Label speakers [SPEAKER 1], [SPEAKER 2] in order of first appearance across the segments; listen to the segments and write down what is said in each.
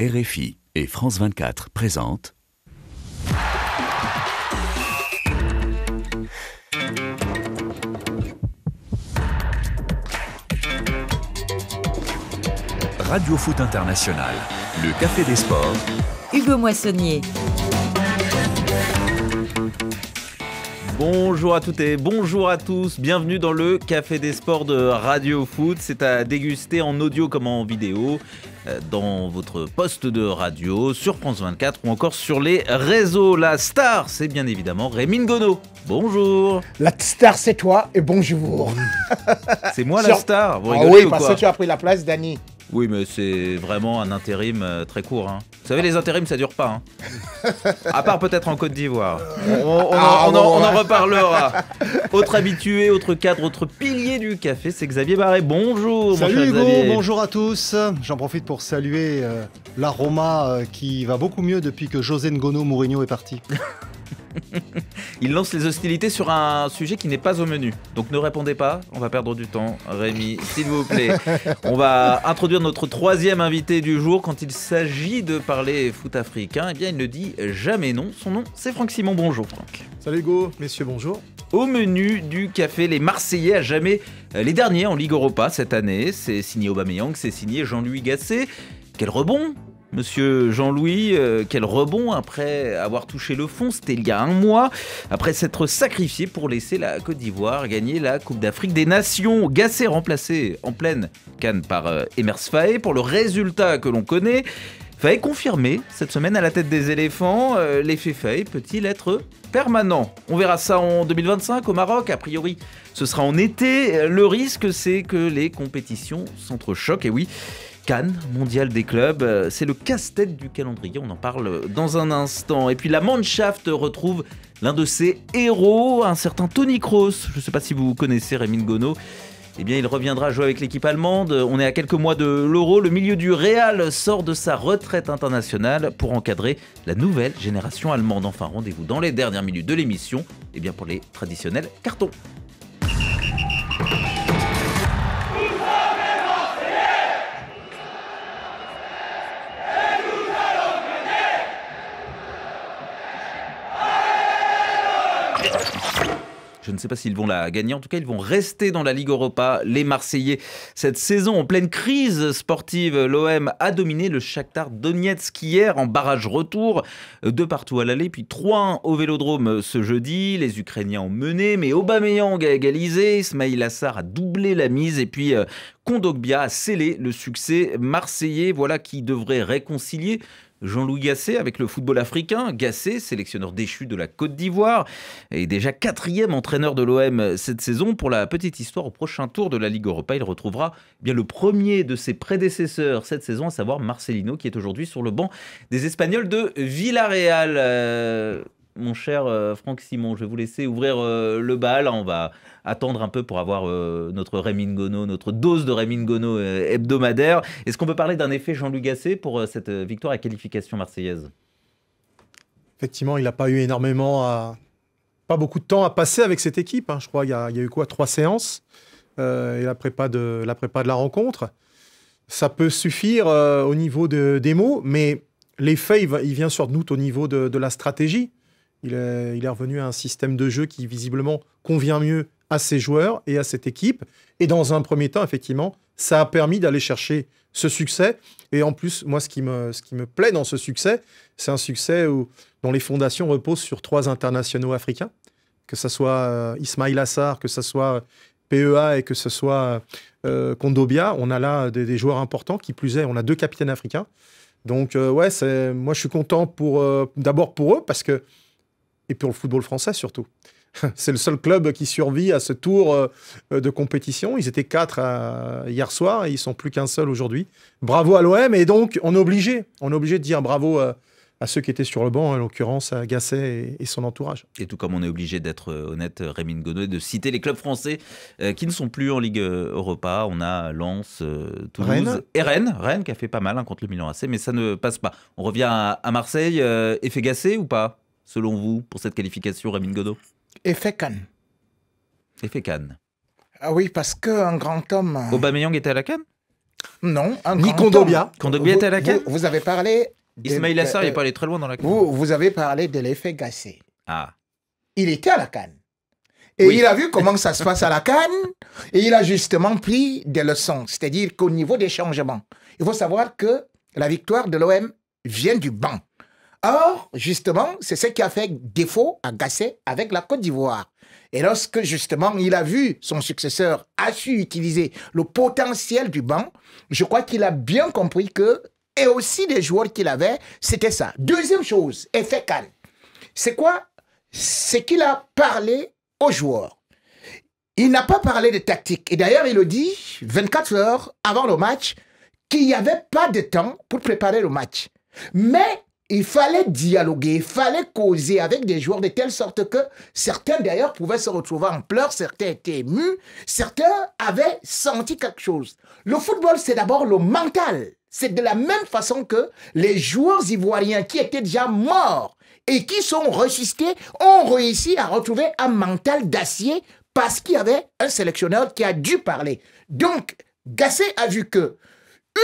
[SPEAKER 1] RFI et France 24 présentent
[SPEAKER 2] Radio Foot International,
[SPEAKER 1] le Café des Sports.
[SPEAKER 3] Hugo Moissonnier.
[SPEAKER 1] Bonjour à toutes et bonjour à tous. Bienvenue dans le Café des Sports de Radio Foot. C'est à déguster en audio comme en vidéo. Euh, dans votre poste de radio, sur France 24 ou encore sur les réseaux. La star, c'est bien évidemment Rémi Gono. Bonjour. La star, c'est toi
[SPEAKER 3] et bonjour.
[SPEAKER 1] C'est moi la star. ah oui, parce que tu
[SPEAKER 3] as pris la place d'Annie.
[SPEAKER 1] Oui, mais c'est vraiment un intérim euh, très court. Hein. Vous savez, les intérims, ça dure pas. Hein. À part peut-être en Côte d'Ivoire. Euh, on, en ah, reparlera. Autre habitué, autre cadre, autre pilier du café, c'est Xavier Barret. Bonjour, Salut Hugo, bonjour
[SPEAKER 2] à tous. J'en profite pour saluer euh, l'aroma qui va beaucoup mieux depuis que José Ngono Mourinho est parti.
[SPEAKER 1] Il lance les hostilités sur un sujet qui n'est pas au menu. Donc ne répondez pas, on va perdre du temps. Rémi, s'il vous plaît. On va introduire notre troisième invité du jour. Quand il s'agit de parler foot africain, eh bien il ne dit jamais non. Son nom, c'est Franck Simon. Bonjour Franck. Salut Go, messieurs, bonjour. Au menu du café, les Marseillais à jamais euh, les derniers en Ligue Europa cette année. C'est signé Aubameyang, c'est signé Jean-Louis Gasset. Quel rebond Monsieur Jean-Louis, euh, quel rebond après avoir touché le fond, c'était il y a un mois, après s'être sacrifié pour laisser la Côte d'Ivoire gagner la Coupe d'Afrique des Nations. Gassé, remplacé en pleine canne par euh, Emers pour le résultat que l'on connaît. Faye confirmé cette semaine à la tête des éléphants, euh, l'effet Faï peut-il être permanent On verra ça en 2025 au Maroc, a priori ce sera en été. Le risque c'est que les compétitions s'entrechoquent, et oui. Cannes, mondial des clubs. Euh, c'est le casse-tête du calendrier, on en parle dans un instant. Et puis la Mannschaft retrouve l'un de ses héros, un certain Tony Kroos. Je ne sais pas si vous connaissez Rémi Gono. Eh bien, il reviendra jouer avec l'équipe allemande. On est à quelques mois de l'Euro. Le milieu du Real sort de sa retraite internationale pour encadrer la nouvelle génération allemande. Enfin, rendez-vous dans les dernières minutes de l'émission, eh bien pour les traditionnels cartons. Je ne sais pas s'ils vont la gagner. En tout cas, ils vont rester dans la Ligue Europa. Les Marseillais, cette saison en pleine crise sportive, l'OM a dominé le Shakhtar Donetsk hier en barrage retour. Deux partout à l'aller, puis 3-1 au Vélodrome ce jeudi. Les Ukrainiens ont mené, mais Aubameyang a égalisé. Ismail Assar a doublé la mise. Et puis, euh, Kondogbia a scellé le succès marseillais. Voilà qui devrait réconcilier Jean-Louis Gasset avec le football africain. Gasset, sélectionneur déchu de la Côte d'Ivoire, et déjà quatrième entraîneur de l'OM cette saison. Pour la petite histoire, au prochain tour de la Ligue Europa, il retrouvera eh bien le premier de ses prédécesseurs cette saison, à savoir Marcelino, qui est aujourd'hui sur le banc des Espagnols de Villarreal. Euh, mon cher euh, Franck Simon, je vais vous laisser ouvrir euh, le bal. On va attendre un peu pour avoir euh, notre Rémin Gono, notre dose de Rémy Gono hebdomadaire. Est-ce qu'on peut parler d'un effet Jean-Luc Gasset pour cette victoire à qualification marseillaise
[SPEAKER 4] Effectivement, il n'a pas eu énormément pas beaucoup de temps à passer avec cette équipe. Hein. Je crois qu'il y, a, eu quoi Trois séances et la prépa, de, la prépa de la rencontre. Ça peut suffire au niveau des mots, mais l'effet, il, il vient sur au niveau de la stratégie. Il est, revenu à un système de jeu qui visiblement convient mieux à ses joueurs et à cette équipe. Et dans un premier temps, effectivement, ça a permis d'aller chercher ce succès. Et en plus, moi, ce qui me, ce qui me plaît dans ce succès, c'est un succès où, dont les fondations reposent sur trois internationaux africains, que ce soit euh, Ismail Assar, que ce soit euh, PEA et que ce soit euh, Kondobia. On a là des, joueurs importants. Qui plus est, on a deux capitaines africains. Donc, ouais, moi, je suis content pour d'abord pour eux parce que et pour le football français surtout. C'est le seul club qui survit à ce tour euh, de compétition. Ils étaient quatre euh, hier soir et ils sont plus qu'un seul aujourd'hui. Bravo à l'OM et donc on est obligé, on est obligé de dire bravo euh, à, ceux qui étaient sur le banc, en l'occurrence à Gasset et, son entourage.
[SPEAKER 1] Et tout comme on est obligé d'être honnête, Rémy Godot, de citer les clubs français qui ne sont plus en Ligue Europa. On a Lens, Toulouse et Rennes. Rennes qui a fait pas mal hein, contre le Milan AC, mais ça ne passe pas. On revient à, Marseille. effet Gasset ou pas selon vous, pour cette qualification, Ramin Godot Effet Cannes. Effet Cannes.
[SPEAKER 3] Ah oui, parce qu'un grand homme. Euh,
[SPEAKER 1] Aubameyang était à la Cannes
[SPEAKER 3] Non, un Ni grand était à la Cannes vous, avez parlé.
[SPEAKER 1] Ismail Assar, n'est pas euh, allé très loin dans la Cannes.
[SPEAKER 3] Vous, avez parlé de l'effet Gassé. Ah. Il était à la Cannes. Et il a vu comment ça se passe à la Cannes et il a justement pris des leçons. C'est-à-dire qu'au niveau des changements, il faut savoir que la victoire de l'OM vient du banc. Or, justement, c'est ce qui a fait défaut à Gasset avec la Côte d'Ivoire. Et lorsque, justement, il a vu son successeur a su utiliser le potentiel du banc, je crois qu'il a bien compris que, et aussi des joueurs qu'il avait, c'était ça. Deuxième chose, effet calme. C'est quoi C'est qu'il a parlé aux joueurs. Il n'a pas parlé de tactique. Et d'ailleurs, il le dit 24 heures avant le match qu'il n'y avait pas de temps pour préparer le match. Mais il fallait dialoguer, il fallait causer avec des joueurs de telle sorte que certains d'ailleurs pouvaient se retrouver en pleurs, certains étaient émus, certains avaient senti quelque chose. Le football, c'est d'abord le mental. C'est de la même façon que les joueurs ivoiriens qui étaient déjà morts et qui sont ressuscités ont réussi à retrouver un mental d'acier parce qu'il y avait un sélectionneur qui a dû parler. Donc, Gassé a vu que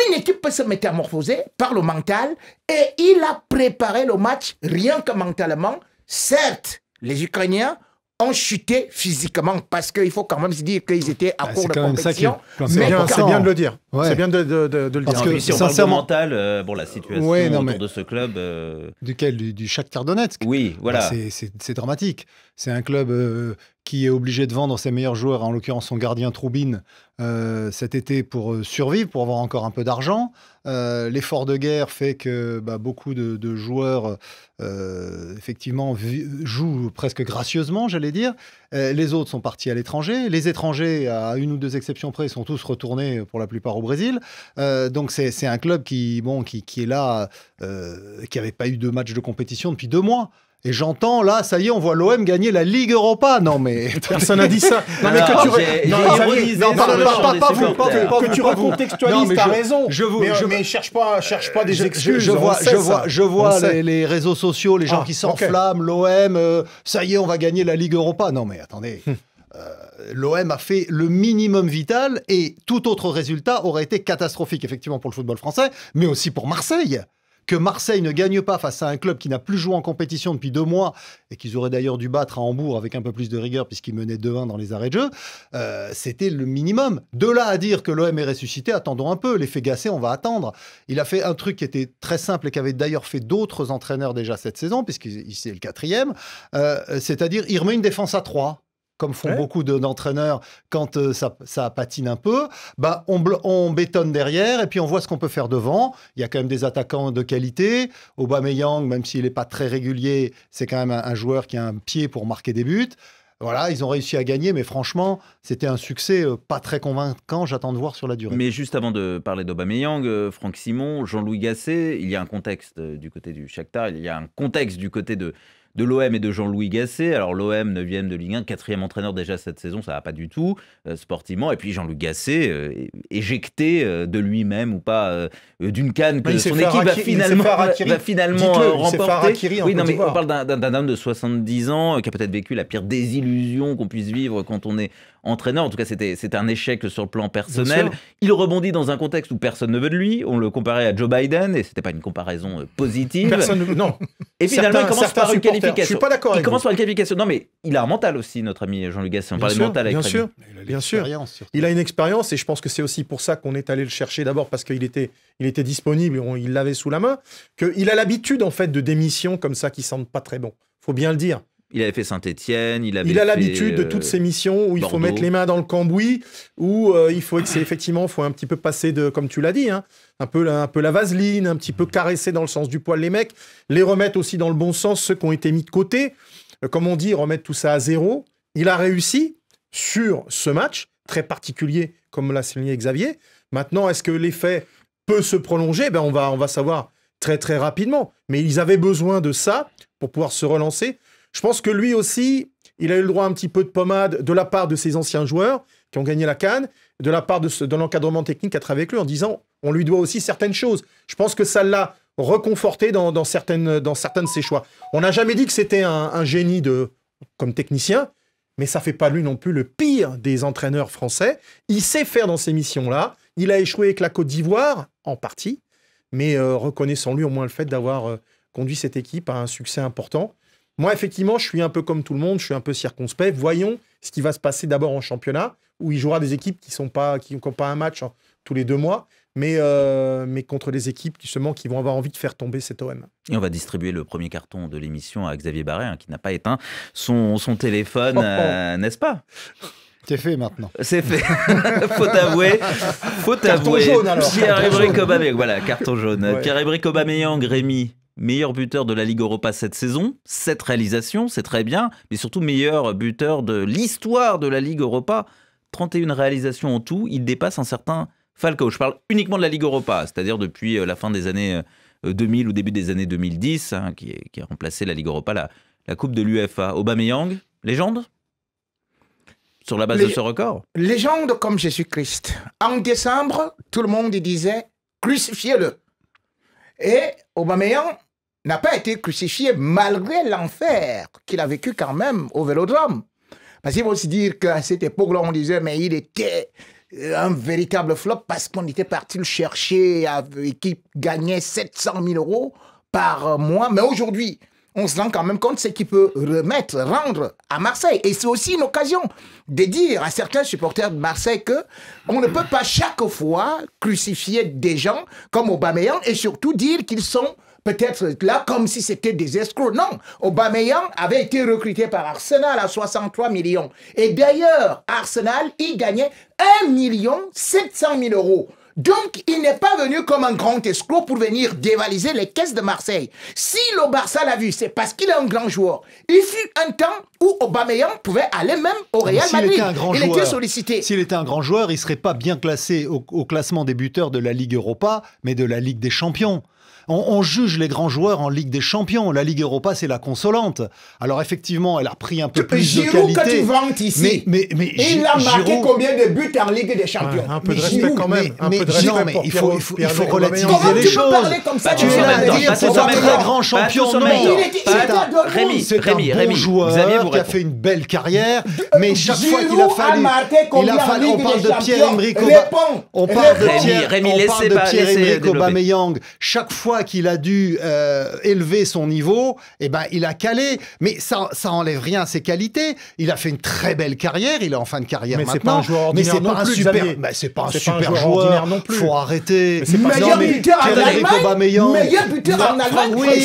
[SPEAKER 3] une équipe peut se métamorphoser par le mental et il a préparé le match rien que mentalement. Certes, les Ukrainiens ont chuté physiquement parce qu'il faut quand même se dire qu'ils étaient à bah, court de compétition. C'est bien, de le dire.
[SPEAKER 1] C'est bien
[SPEAKER 4] de, le
[SPEAKER 1] parce dire. Que, si on sincèrement... de mental, euh, bon, la
[SPEAKER 2] situation autour de ce club... Euh, Duquel du, du Shakhtar Donetsk. Oui, voilà. Bah, c'est dramatique. C'est un club euh, qui est obligé de vendre ses meilleurs joueurs, en l'occurrence son gardien Troubine, euh, cet été pour euh, survivre, pour avoir encore un peu d'argent. Euh, l'effort de guerre fait que bah, beaucoup de, joueurs, effectivement, jouent presque gracieusement, j'allais dire. les autres sont partis à l'étranger. Les étrangers, à une ou deux exceptions près, sont tous retournés pour la plupart au Brésil. donc c'est un club qui, bon, qui, qui est là, qui n'avait pas eu de match de compétition depuis deux mois. Et j'entends là, ça y est, on voit l'OM gagner la Ligue Europa. Non mais personne n'a dit ça. Non mais que tu recontextualises, t'as raison. Je vous,
[SPEAKER 4] mais, cherche pas, cherche pas des excuses. Je, vois, je vois, je vois
[SPEAKER 2] les, réseaux sociaux, les gens ah, qui s'enflamment, l'OM, euh, ça y est, on va gagner la Ligue Europa. Non mais attendez. Hum. Euh, L'OM a fait le minimum vital et tout autre résultat aurait été catastrophique, effectivement, pour le football français, mais aussi pour Marseille que Marseille ne gagne pas face à un club qui n'a plus joué en compétition depuis deux mois et qu'ils auraient d'ailleurs dû battre à Hambourg avec un peu plus de rigueur puisqu'ils menaient 2-1 dans les arrêts de jeu, euh, c'était le minimum. De là à dire que l'OM est ressuscité, attendons un peu. L'effet gassé, on va attendre. Il a fait un truc qui était très simple et qu'avaient d'ailleurs fait d'autres entraîneurs déjà cette saison, puisqu'il c'est le quatrième, euh, c'est-à-dire il remet une défense à 3 comme font beaucoup d'entraîneurs quand euh, ça, patine un peu, bah, on, bétonne derrière et puis on voit ce qu'on peut faire devant. Il y a quand même des attaquants de qualité. Aubameyang, même s'il n'est pas très régulier, c'est quand même un, joueur qui a un pied pour marquer des buts. Voilà, ils ont réussi à gagner, mais franchement, c'était un succès euh, pas très convaincant. J'attends de voir sur la durée.
[SPEAKER 1] Mais juste avant de parler d'Aubameyang, euh, Franck Simon, Jean-Louis Gasset, il y a un contexte du côté du Shakhtar, il y a un contexte du côté de, de l'OM et de Jean-Louis Gasset. Alors l'OM, 9e de Ligue 1, quatrième entraîneur déjà cette saison, ça va pas du tout euh, sportivement. Et puis Jean-Louis Gasset, euh, éjecté euh, de lui-même ou pas d'une canne que son équipe va finalement, va finalement remporter. Oui, non, mais on parle d'un homme de 70 ans qui a peut-être vécu la pire désillusion qu'on puisse vivre quand on est entraîneur. En tout cas, c'était un échec sur le plan personnel. Il rebondit dans un contexte où personne ne veut de lui. On le comparait à Joe Biden et c'était pas une comparaison euh, positive. Personne ne... Non.
[SPEAKER 2] Et finalement, il commence par une qualification. Je suis pas d'accord. Il commence par une
[SPEAKER 1] qualification. Non, mais il a un mental aussi, notre ami Jean-Luc Gasset. On parlait mental avec Bien sûr.
[SPEAKER 4] bien sûr. Il a une expérience et je pense que c'est aussi pour ça qu'on est allé le chercher d'abord parce qu'il était, il était disponible, et il l'avait sous la main. Qu'il a l'habitude en fait de démissions comme ça qui sentent pas très bon. Faut bien le dire.
[SPEAKER 1] Il avait fait Saint-Étienne, il avait. Il a l'habitude de euh, toutes ces
[SPEAKER 4] missions où il faut mettre les mains dans le cambouis, où euh, il faut effectivement, faut un petit peu passer de, comme tu l'as dit, hein, un peu un peu la vaseline, un petit peu caresser dans le sens du poil les mecs, les remettre aussi dans le bon sens ceux qui ont été mis de côté, euh, comme on dit, remettre tout ça à zéro. Il a réussi sur ce match très particulier, comme l'a souligné Xavier. Maintenant, est-ce que l'effet peut se prolonger Ben on va, on va savoir très très rapidement. Mais ils avaient besoin de ça pour pouvoir se relancer je pense que lui aussi, il a eu le droit à un petit peu de pommade de la part de ses anciens joueurs qui ont gagné la canne, de la part de, l'encadrement technique à avec lui en disant on lui doit aussi certaines choses. Je pense que ça l'a reconforté dans, certaines, certains de ses choix. On n'a jamais dit que c'était un, génie de, comme technicien, mais ça fait pas lui non plus le pire des entraîneurs français. Il sait faire dans ces missions-là. Il a échoué avec la Côte d'Ivoire, en partie, mais euh, reconnaissant lui au moins le fait d'avoir euh, conduit cette équipe à un succès important. Moi, effectivement, je suis un peu comme tout le monde, je suis un peu circonspect. Voyons ce qui va se passer d'abord en championnat, où il jouera des équipes qui n'ont pas, qui pas un match hein, tous les deux mois, mais, euh, mais contre des équipes justement qui vont avoir envie de faire tomber cet OM.
[SPEAKER 1] Et on va distribuer le premier carton de l'émission à Xavier Barret, hein, qui n'a pas éteint son, son téléphone, oh, oh. Euh, n'est-ce pas c'est fait maintenant. C'est fait. faut avouer. Faut carton Jaune, alors. Voilà, carton jaune. Ouais. Pierre Rémi, meilleur buteur de la Ligue Europa cette saison, cette réalisations, c'est très bien, mais surtout meilleur buteur de l'histoire de la Ligue Europa, 31 réalisations en tout, il dépasse un certain Falcao. Je parle uniquement de la Ligue Europa, c'est-à-dire depuis euh, la fin des années 2000 euh, ou début des années 2010, hein, qui, qui, a remplacé la Ligue Europa, la, Coupe de l'UFA. Aubameyang, légende sur la base de ce record
[SPEAKER 3] Légende comme Jésus-Christ. En décembre, tout le monde disait crucifiez-le. Et Aubameyang n'a pas été crucifié malgré l'enfer qu'il a vécu quand même au vélodrome. Parce qu'il faut aussi dire qu'à cette époque-là, on disait, mais il était euh, un véritable flop parce qu'on était parti le chercher et qu'il gagnait 700 000 euros par mois. Mais aujourd'hui, on se rend quand même compte ce qu'il peut remettre, rendre à Marseille. Et c'est aussi une occasion de dire à certains supporters de Marseille que on ne peut pas chaque fois crucifier des gens comme Aubameyang et surtout dire qu'ils sont peut-être là comme si c'était des escrocs. Non, Aubameyang avait été recruté par Arsenal à 63 millions. Et d'ailleurs, Arsenal, il gagnait 1 million 700 000 euros. Donc, il n'est pas venu comme un grand escroc pour venir dévaliser les caisses de Marseille. Si le Barça l'a vu, c'est parce qu'il est un grand joueur. Il fut un temps où Aubameyang pouvait aller même au Real Madrid. il était
[SPEAKER 2] sollicité. S'il était un grand joueur, il serait pas bien classé au, au classement des buteurs de la Ligue Europa, mais de la Ligue des Champions on, juge les grands joueurs en Ligue des Champions. La Ligue Europa, c'est la consolante. Alors effectivement, elle a
[SPEAKER 3] pris un peu plus de qualité. Que tu ici. Mais, mais, mais il a marqué combien de buts en Ligue des Champions Un peu de respect quand même. un peu de respect mais il faut, il faut, il faut relativiser les choses. Comme ça, tu es là, grand champion. Rémi, un bon joueur qui a
[SPEAKER 2] fait une belle carrière, mais chaque fois qu'il a fallu, il a fallu, on parle de Pierre Emerick, on parle de Pierre Emerick Aubameyang. Chaque fois qu'il a dû euh, élever son niveau, et eh ben, il a calé. Mais ça, ça enlève rien à ses qualités. Il a fait une très belle carrière. Il est en fin de carrière maintenant. Mais c'est pas, un super. Mais c'est pas un super joueur. non plus. Faut arrêter. Meilleur buteur en Allemagne. Meilleur buteur en Oui. Mais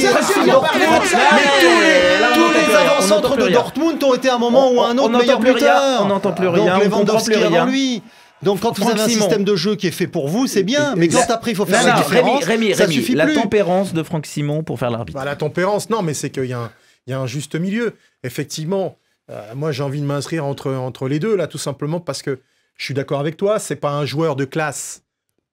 [SPEAKER 2] tous les avant-centres de Dortmund ont été un moment ou un autre meilleur buteur On n'entend plus rien. Donc Lewandowski avant lui. Donc quand vous avez un système de jeu qui est fait pour vous, c'est bien. Mais quand après il faut faire la la
[SPEAKER 1] tempérance
[SPEAKER 4] de Franck Simon pour faire l'arbitre. Bah, la tempérance, non, mais c'est qu'il y, y, a un juste milieu. Effectivement, euh, moi j'ai envie de m'inscrire entre, les deux là, tout simplement parce que je suis d'accord avec toi. C'est pas un joueur de classe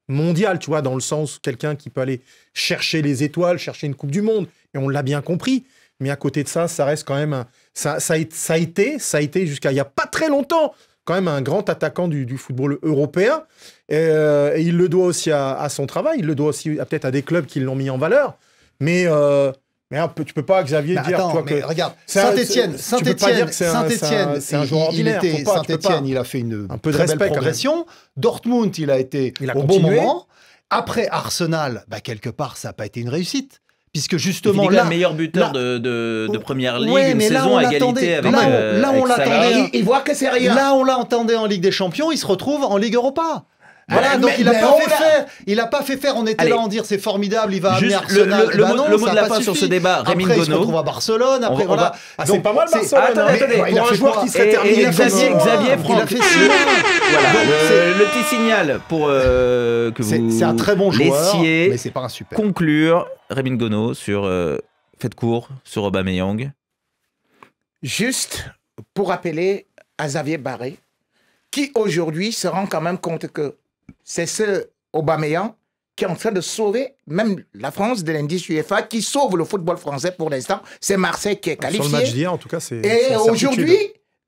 [SPEAKER 4] mondiale, tu vois, dans le sens quelqu'un qui peut aller chercher les étoiles, chercher une Coupe du Monde, et on l'a bien compris. Mais à côté de ça, ça reste quand même un, ça, ça, a été, ça a été jusqu'à il n'y a pas très longtemps quand même un grand attaquant du, football européen. Euh, et, il le doit aussi à, son travail, il le doit aussi peut-être à des clubs qui l'ont mis en valeur. Mais, euh, mais tu peux pas, Xavier, dire attends, que. Regarde, Saint-Etienne, Saint-Etienne, Saint-Etienne, c'est un joueur il, Saint-Etienne, il a fait
[SPEAKER 2] une un peu de belle progression. Dortmund, il a été au bon moment. Après Arsenal, bah, quelque part, ça n'a pas été une réussite. Puisque justement il le meilleur buteur
[SPEAKER 1] de, première ligue, une saison à égalité avec là, on, euh, là, on l'attendait. il voit que
[SPEAKER 2] c'est rien. Là on l'attendait en Ligue des Champions, il se retrouve en Ligue Europa.
[SPEAKER 3] Voilà, donc il a pas fait faire.
[SPEAKER 2] Il a pas fait faire. On était là en dire c'est formidable, il va Juste amener Le, bah le mot, de la fin sur ce débat, Rémi Gono. Après, se à Barcelone. Après, voilà. Ah, c'est pas mal Barcelone. Attendez, hein. attendez. Pour un joueur qui serait terminé. Xavier, Franck. Il a fait voilà.
[SPEAKER 1] le, petit signal pour euh, que vous. C'est un très bon joueur. mais c'est pas un super. Conclure, Rémi Gono sur euh, faites court sur Aubameyang. Juste
[SPEAKER 3] pour appeler à Xavier Barré, qui aujourd'hui se rend quand même compte que c'est ce Aubameyang qui est en train de sauver même la France de l'indice UEFA, qui sauve le football français pour l'instant. C'est Marseille qui est qualifié. Sur
[SPEAKER 4] le en tout cas, c'est. Et aujourd'hui,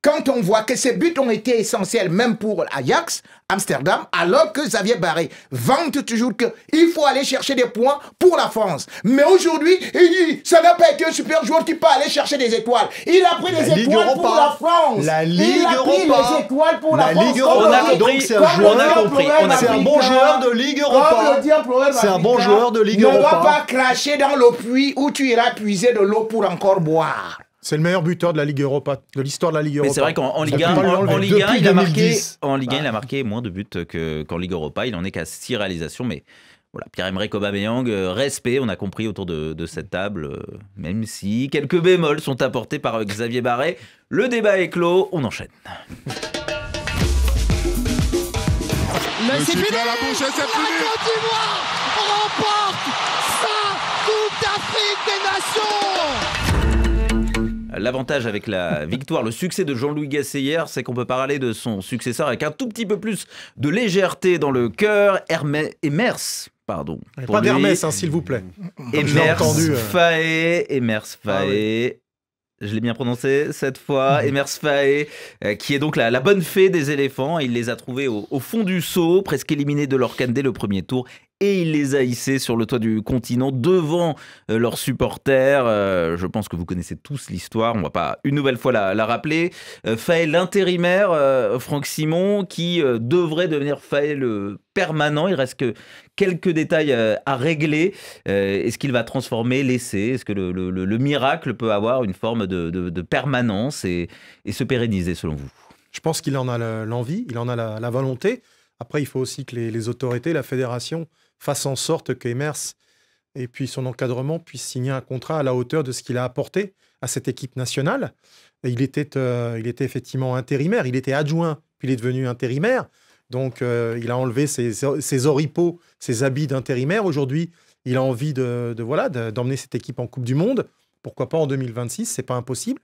[SPEAKER 3] quand on voit que ces buts ont été essentiels même pour Ajax, Amsterdam, alors que Xavier Barré vante toujours qu'il faut aller chercher des points pour la France. Mais aujourd'hui, il dit, ça n'a pas été un super joueur qui peut aller chercher des étoiles. Il a pris des étoiles pour la France. La Ligue il a pris des étoiles pour la, Ligue Europa. On a compris. C'est
[SPEAKER 2] un, bon joueur de Ligue Europa. C'est un bon joueur de Ligue Europa. Ne va pas cracher
[SPEAKER 3] dans le puits où tu iras puiser de l'eau pour encore boire. C'est le meilleur buteur de la Ligue Europa,
[SPEAKER 4] de l'histoire de la Ligue Europa. Mais c'est vrai qu'en en Ligue 1, il a marqué,
[SPEAKER 1] en Ligue 1, il a ah. marqué moins de buts qu'en Ligue Europa. Il n'en est qu'à 6 réalisations, mais voilà, Pierre-Emerick Aubameyang, euh, respect, on a compris autour de, cette table, euh, même si quelques bémols sont apportés par euh, Xavier Barré. Le débat est clos, on enchaîne. c'est
[SPEAKER 3] fini la bouche, remporte sa Coupe d'Afrique des Nations
[SPEAKER 1] L'avantage avec la victoire, le succès de Jean-Louis Gasset hier, c'est qu'on peut parler de son successeur avec un tout petit peu plus de légèreté dans le cœur, Hermès pardon. Pas d'Hermès, hein,
[SPEAKER 4] s'il vous plaît. Emers euh.
[SPEAKER 1] Faé, Emers ah Faé, je l'ai bien prononcé cette fois, mhm. Emers Fae, euh, qui est donc la, bonne fée des éléphants. Il les a trouvés au, fond du seau, presque éliminés de l'Orcan dès le premier tour. Et il les a hissés sur le toit du continent devant euh, leurs supporters. Euh, je pense que vous connaissez tous l'histoire. On ne va pas une nouvelle fois la, rappeler. Fae, l'intérimaire, Franck Simon, qui devrait devenir Fae le permanent. Il reste que quelques détails euh, à régler. Euh, est-ce qu'il va transformer l'essai Est-ce que le, miracle peut avoir une forme de, permanence et, se pérenniser selon vous
[SPEAKER 4] Je pense qu'il en a l'envie, il en a la, volonté. Après, il faut aussi que les, autorités, la fédération, fassent en sorte qu'Emers et puis son encadrement puissent signer un contrat à la hauteur de ce qu'il a apporté à cette équipe nationale. il était, euh, il était effectivement intérimaire, il était adjoint, puis il est devenu intérimaire. Donc, euh, il a enlevé ses, ses oripeaux, ses habits d'intérimaire. Aujourd'hui, il a envie de, voilà d'emmener cette équipe en Coupe du Monde. Pourquoi pas en 2026 C'est pas impossible.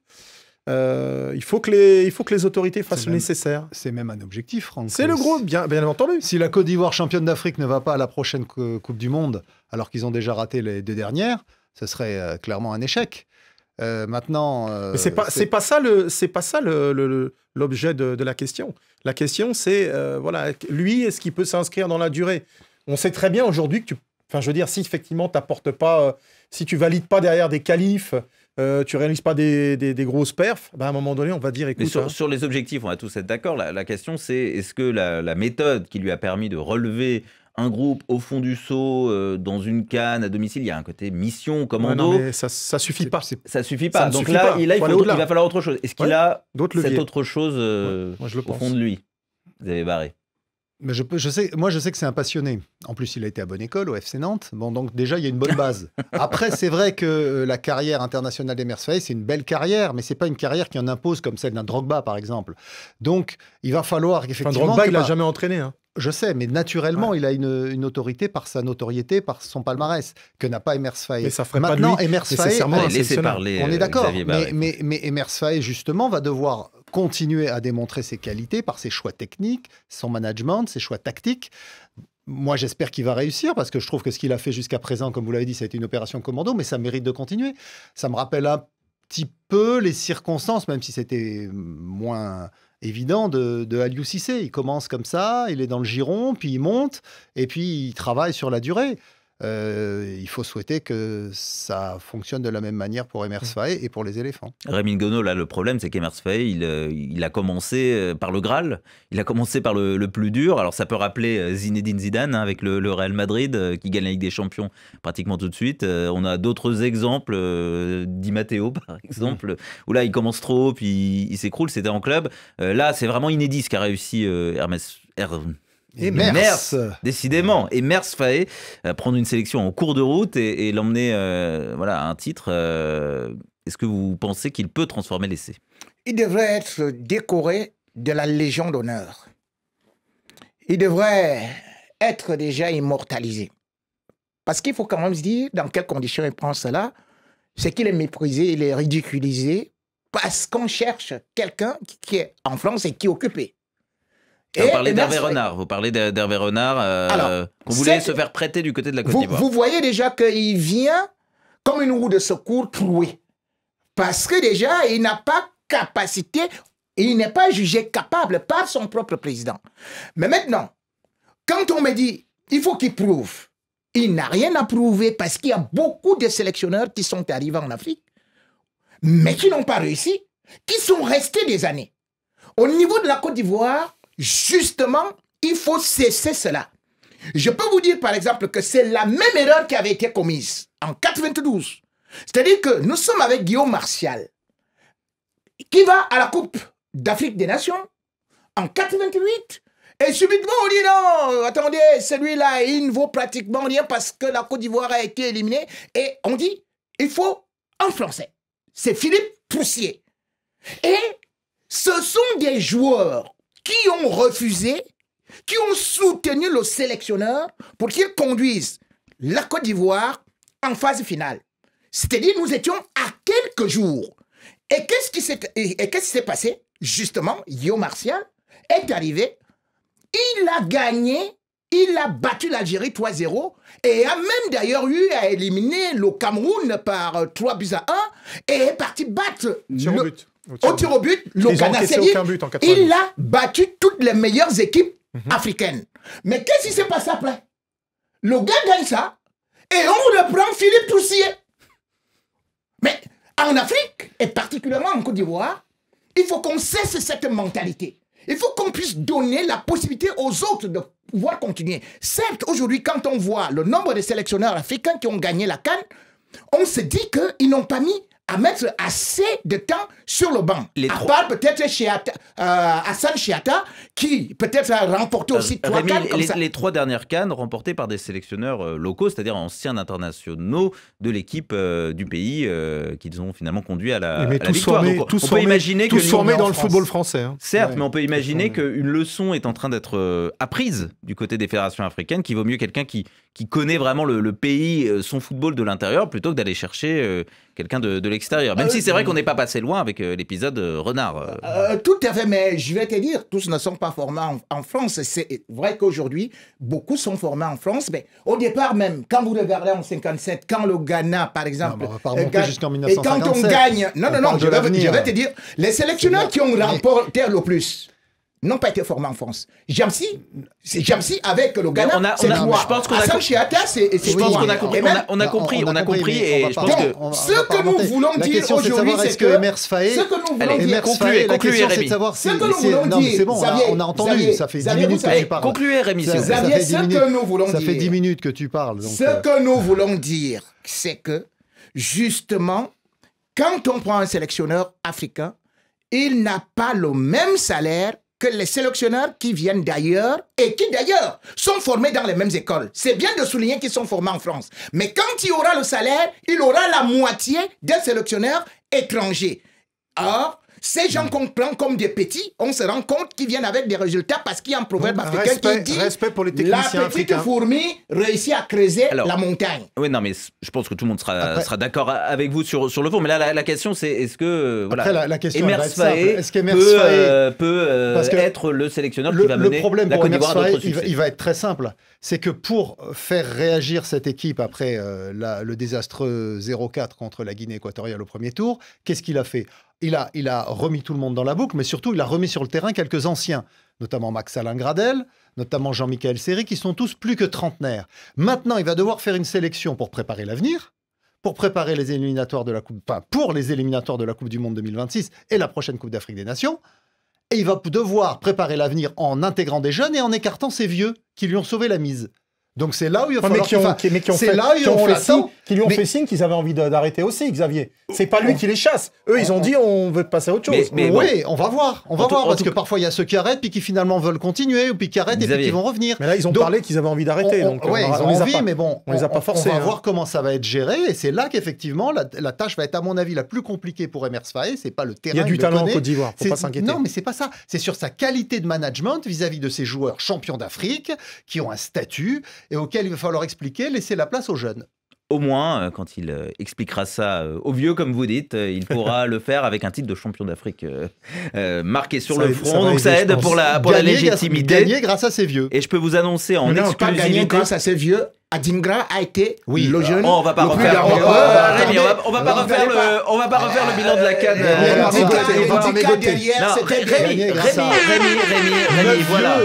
[SPEAKER 4] Euh, il, faut que les, autorités fassent le nécessaire. C'est même un objectif, Franck. C'est le gros, bien, entendu.
[SPEAKER 2] Si la Côte d'Ivoire, championne d'Afrique, ne va pas à la prochaine Coupe du Monde, alors qu'ils ont déjà raté les deux
[SPEAKER 4] dernières, ce serait euh, clairement un échec. Euh, maintenant, euh, c'est pas c'est pas ça le c'est pas ça l'objet de, la question. La question c'est euh, voilà lui est-ce qu'il peut s'inscrire dans la durée On sait très bien aujourd'hui que tu enfin je veux dire si effectivement t'apportes pas si tu valides pas derrière des qualifs tu réalises pas des, des, grosses perfs, ben, à un moment donné, on va dire
[SPEAKER 1] écoute. Hein. sur, les objectifs, on va tous être d'accord. La, question, c'est est-ce que la, la, méthode qui lui a permis de relever un groupe au fond du seau, euh, dans une canne, à domicile, il y a un côté mission, commando. non, mais ça, ça suffit pas. Ça suffit pas. Donc là, Il, il, va falloir autre chose. Est-ce qu'il a cette autre chose euh, au fond de lui Vous avez barré. Mais je,
[SPEAKER 2] je, sais, moi, je sais que c'est un passionné. En plus, il a été à bonne école au FC Nantes. Bon, donc déjà, il y a une bonne base. Après, c'est vrai que euh, la carrière internationale des Mercedes, c'est une belle carrière, mais c'est pas une carrière qui en impose comme celle d'un Drogba, par exemple. Donc, il va falloir effectivement. Enfin, Drogba, il l'a jamais
[SPEAKER 4] entraîné. Hein. Je
[SPEAKER 2] sais, mais naturellement, il a une, autorité par sa notoriété, par son palmarès, que n'a pas Emers Faye. Mais ça ferait Maintenant, pas de lui, euh, on est euh, d'accord, mais, mais, Emers Faye, justement, va devoir continuer à démontrer ses qualités par ses choix techniques, son management, ses choix tactiques. Moi, j'espère qu'il va réussir parce que je trouve que ce qu'il a fait jusqu'à présent, comme vous l'avez dit, ça a été une opération commando, mais ça mérite de continuer. Ça me rappelle un petit peu les circonstances, même si c'était moins évident de, de Aliou Cissé. Il commence comme ça, il est dans le giron, puis il monte, et puis il travaille sur la durée. Euh, il faut souhaiter que ça fonctionne de la même manière pour Emers mm. et pour les éléphants.
[SPEAKER 1] Rémi Gonneau, là, le problème, c'est qu'Emers euh, il, a commencé euh, par le Graal, il a commencé par le, plus dur. Alors, ça peut rappeler Zinedine Zidane hein, avec le, Real Madrid qui gagne la Ligue des Champions pratiquement tout de suite. on a d'autres exemples, Di Matteo, par exemple, où là, il commence trop, puis il, s'écroule, c'était en club. là, c'est vraiment inédit ce qu'a réussi Hermès. Et Décidément. Et Merce Faé, euh, prendre une sélection en cours de route et, l'emmener euh, voilà, à un titre. Euh, est-ce que vous pensez qu'il peut transformer l'essai
[SPEAKER 3] Il devrait être décoré de la Légion d'honneur. Il devrait être déjà immortalisé. Parce qu'il faut quand même se dire dans quelles conditions il prend cela. C'est qu'il est méprisé, il est ridiculisé parce qu'on cherche quelqu'un qui est en France et qui est occupé.
[SPEAKER 1] Vous parlez eh ben, d'Hervé Renard. Vous parlez d'Hervé Renard euh, qu'on se faire prêter du côté de la Côte d'Ivoire. Vous
[SPEAKER 3] voyez déjà qu'il vient comme une roue de secours trouée. Parce que déjà, il n'a pas capacité, il n'est pas jugé capable par son propre président. Mais maintenant, quand on me dit, il faut qu'il prouve, il n'a rien à prouver parce qu'il y a beaucoup de sélectionneurs qui sont arrivés en Afrique, mais qui n'ont pas réussi, qui sont restés des années. Au niveau de la Côte d'Ivoire, Justement, il faut cesser cela. Je peux vous dire par exemple que c'est la même erreur qui avait été commise en 92. C'est-à-dire que nous sommes avec Guillaume Martial, qui va à la Coupe d'Afrique des Nations en 88. Et subitement, on dit non, attendez, celui-là, il ne vaut pratiquement rien parce que la Côte d'Ivoire a été éliminée. Et on dit, il faut en français. C'est Philippe Poussier. Et ce sont des joueurs qui ont refusé, qui ont soutenu le sélectionneur pour qu'il conduise la Côte d'Ivoire en phase finale. C'est-à-dire, nous étions à quelques jours. Et qu'est-ce qui s'est passé Justement, Yo Martial est arrivé, il a gagné, il a battu l'Algérie 3-0 et a même d'ailleurs eu à éliminer le Cameroun par 3 buts à 1 et est parti battre. le... but au tir au but, Logan il a battu toutes les meilleures équipes mhm. africaines. Mais qu'est-ce qui s'est passé après Logan gagne ça et on reprend Philippe Toussier. Mais en Afrique, et particulièrement en Côte d'Ivoire, il faut qu'on cesse cette mentalité. Il faut qu'on puisse donner la possibilité aux autres de pouvoir continuer. Certes, aujourd'hui, quand on voit le nombre de sélectionneurs africains qui ont gagné la Cannes, on se dit qu'ils n'ont pas mis à mettre assez de temps sur le banc. Les à peut-être euh, Hassan Chiata, qui peut-être a remporté euh, aussi trois cannes les, ça.
[SPEAKER 1] les, trois dernières cannes remportées par des sélectionneurs euh, locaux, c'est-à-dire anciens internationaux de l'équipe du pays qu'ils ont finalement conduit à la, à la victoire. on peut imaginer que dans le football français. Hein. Certes, mais on peut imaginer qu'une leçon est en train d'être apprise du côté des fédérations africaines, qu'il vaut mieux quelqu'un qui, qui connaît vraiment le pays, son football de l'intérieur, plutôt que d'aller chercher quelqu'un de, l'extérieur. Ah, même si euh, c'est vrai euh, qu'on n'est pas passé loin avec euh, l'épisode Renard.
[SPEAKER 3] tout à fait, mais je vais te dire, tous ne sont pas formés en, France. C'est vrai qu'aujourd'hui, beaucoup sont formés en France, mais au départ même, quand vous regardez en 57, quand le Ghana, par exemple, jusqu'en 1957, et quand on gagne, non, non, non, je je vais, te dire, les sélectionneurs qui ont remporté le plus n'ont pas été formés en France. Jamsi, c'est Jamsi avec le Ghana. On a, je pense qu'on a, compris. on a, compris. On a compris. Et je pense que ce que nous voulons dire aujourd'hui, c'est que Emers Faé. Ce que nous voulons dire,
[SPEAKER 1] concluez, savoir Rémi. Ce que nous voulons c'est bon. On a entendu. Ça fait 10 minutes que tu parles. Concluez, Rémi.
[SPEAKER 2] Ça fait 10 minutes
[SPEAKER 3] que tu parles. Ce euh. que nous voulons dire, c'est que justement, quand on prend un sélectionneur africain, il n'a pas le même salaire que les sélectionneurs qui viennent d'ailleurs et qui d'ailleurs sont formés dans les mêmes écoles. C'est bien de souligner qu'ils sont formés en France. Mais quand il aura le salaire, il aura la moitié des sélectionneurs étrangers. Or, ces gens mm. qu'on prend comme des petits, on se rend compte qu'ils viennent avec des résultats parce qu'il y a un proverbe mm. africain respect,
[SPEAKER 1] qui dit respect pour La petite fourmi
[SPEAKER 3] réussit à creuser la montagne.
[SPEAKER 1] Oui, non, mais je pense que tout le monde sera, sera d'accord avec vous sur, sur le fond. Mais là, la, question, c'est est-ce que. Euh, après, la, question, Emers est-ce peut, euh, peut euh, être le sélectionneur le, qui va mener la à il
[SPEAKER 2] va être très simple c'est que pour euh, faire réagir cette équipe après euh, le désastreux 0-4 contre la Guinée équatoriale au premier tour, qu'est-ce qu'il a fait il a, remis tout le monde dans la boucle, mais surtout, il a remis sur le terrain quelques anciens, notamment Max-Alain Gradel, notamment Jean-Michel Serry, qui sont tous plus que trentenaires. Maintenant, il va devoir faire une sélection pour préparer l'avenir pour préparer les éliminatoires de la Coupe, pour les éliminatoires de la Coupe du Monde 2026 et la prochaine Coupe d'Afrique des Nations. Et il va devoir préparer l'avenir en intégrant des jeunes et en écartant ces vieux
[SPEAKER 4] qui lui ont sauvé la mise. Donc c'est là où il va falloir qu'il C'est là où ils ont fait lui ont fait signe qu'ils avaient envie d'arrêter aussi, Xavier. C'est pas lui oh. qui les chasse. Eux, ils ont oh. dit on veut passer à autre chose. Mais, oui, on va voir, on va voir, parce que parfois il y a ceux qui arrêtent puis qui finalement veulent continuer ou puis qui arrêtent et puis qui vont revenir. Mais
[SPEAKER 2] là, ils ont parlé qu'ils
[SPEAKER 4] avaient envie d'arrêter. Donc euh, ils ont mais bon, on les a pas forcés. On va hein. voir
[SPEAKER 2] comment ça va être géré et c'est là qu'effectivement la tâche va être à mon avis la plus compliquée pour Emers Faye. C'est pas le terrain. Il y a du talent en Côte d'Ivoire, faut pas s'inquiéter. Non, mais c'est pas ça. C'est sur sa qualité de management vis-à-vis de ces joueurs champions d'Afrique qui ont un statut et auquel il va falloir expliquer, laisser la place aux jeunes
[SPEAKER 1] au moins, euh, quand il euh, expliquera ça euh, aux vieux, comme vous dites, il pourra le faire avec un titre de champion d'Afrique marqué sur le front. donc ça aide pour la, pour la légitimité. grâce à ces vieux. Et je peux vous annoncer en exclusivité. Non, pas gagner
[SPEAKER 3] grâce à ces vieux, Adingra a été oui. le jeune. Oh, on va pas refaire le on va pas refaire le bilan de la canne.
[SPEAKER 1] Rémi, Rémi, Rémi, voilà. Hein,